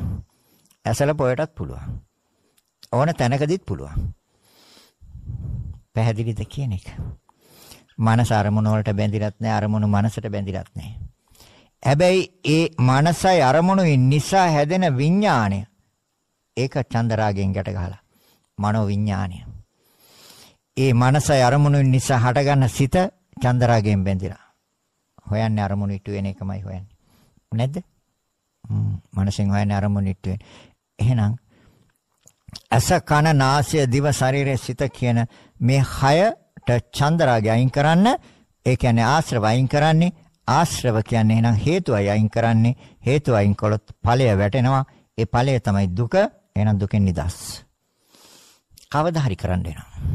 ඇසල පොයටත් පුළුවන්. ඕන තැනකදීත් පුළුවන්. පැහැදිලිද කියන එක? මනස අරමුණ වලට බැඳිලත් නැහැ අරමුණු මනසට බැඳිලත් නැහැ. හැබැයි ඒ මනසයි අරමුණුයි නිසා හැදෙන විඥාණය ඒක චන්දරාගයෙන් ගැට ගහලා මනෝ විඥාණය. ඒ මනසයි අරමුණුයි නිසා හටගන්න සිත චන්දරාගයෙන් බැඳිලා. හොයන්නේ අරමුණු ඉටු වෙන එකමයි හොයන්නේ. නැද්ද? මනසින් හොයන අරමුණට එහෙනම් අස කන නාසය දිව ශරීරය සිත කියන මේ හයට චන්දරාගය අයින් කරන්න ඒ කියන්නේ ආශ්‍රව අයින් කරන්නේ ආශ්‍රව කියන්නේ එහෙනම් හේතුවයි අයින් කරන්නේ හේතුව අයින් කළොත් ඵලය වැටෙනවා ඒ ඵලය තමයි දුක එහෙනම් දුකෙන් නිදහස් කවදා හරි කරන්න වෙනවා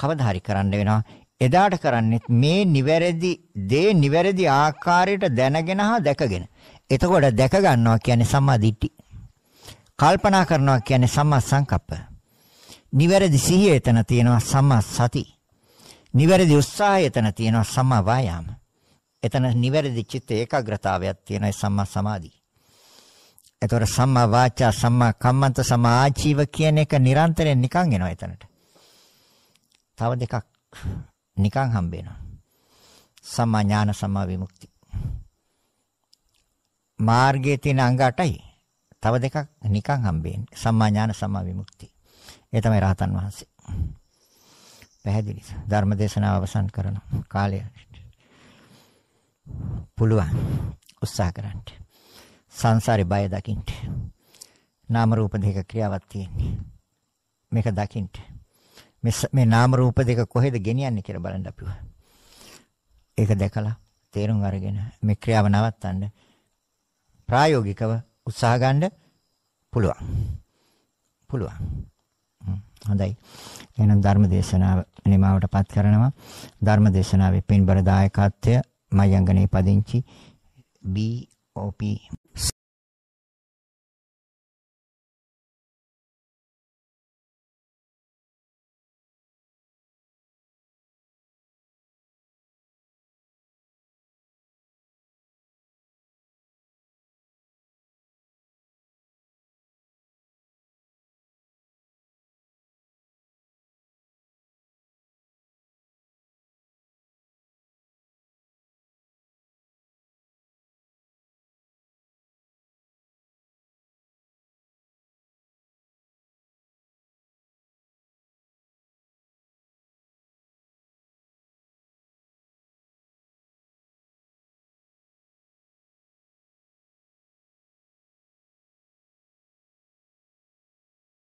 කවදා හරි කරන්න වෙනවා එදාට කරන්නේ මේ නිවැරදි දේ නිවැරදි ආකාරයට දැනගෙන හා දැකගෙන එතකොට දැක ගන්නවා කියන්නේ සම්මා දිට්ඨි. කල්පනා කරනවා කියන්නේ සම්මා සංකප්ප. නිවැරදි සිහිය එතන තියෙනවා සම්මා සති. නිවැරදි උත්සාහය එතන තියෙනවා සම්මා වායාම. එතන නිවැරදි චිත්ත ඒකාග්‍රතාවයක් තියෙනයි සම්මා සමාධි. එතකොට සම්මා වාචා සම්මා කම්මන්ත සම්මා ආජීව කියන එක නිරන්තරයෙන් නිකන් එනවා එතනට. තව දෙකක් නිකන් හම්බ වෙනවා. සම්මා ඥාන සම්මා විමුක්ති. මාර්ගයේ තියෙන අංග 8යි. තව දෙකක් නිකන් හම්බෙන්නේ. සම්මා ඥාන සම්මා විමුක්තිය. ඒ තමයි රහතන් වහන්සේ. පැහැදිලි. ධර්ම දේශනාව අවසන් කරන කාලය. පුළුවන්. උත්සාහ කරන්න. සංසාරේ බය දකින්න. නාම රූප දෙක ක්‍රියාවක් තියෙන්නේ. මේක දකින්න. මේ මේ නාම රූප දෙක කොහෙද ගෙනියන්නේ කියලා බලන්න අපිව. ඒක දැකලා තේරුම් අරගෙන මේ ක්‍රියාව නවත්තන්න ප්‍රායෝගිකව උත්සාහ ගන්න පුළුවන්. පුළුවන්. හොඳයි. එහෙනම් ධර්ම දේශනාව නිමාවටපත් කරනවා. ධර්ම දේශනාවේ පින්බර දායකත්වය මයංගනේ පදිංචි BOP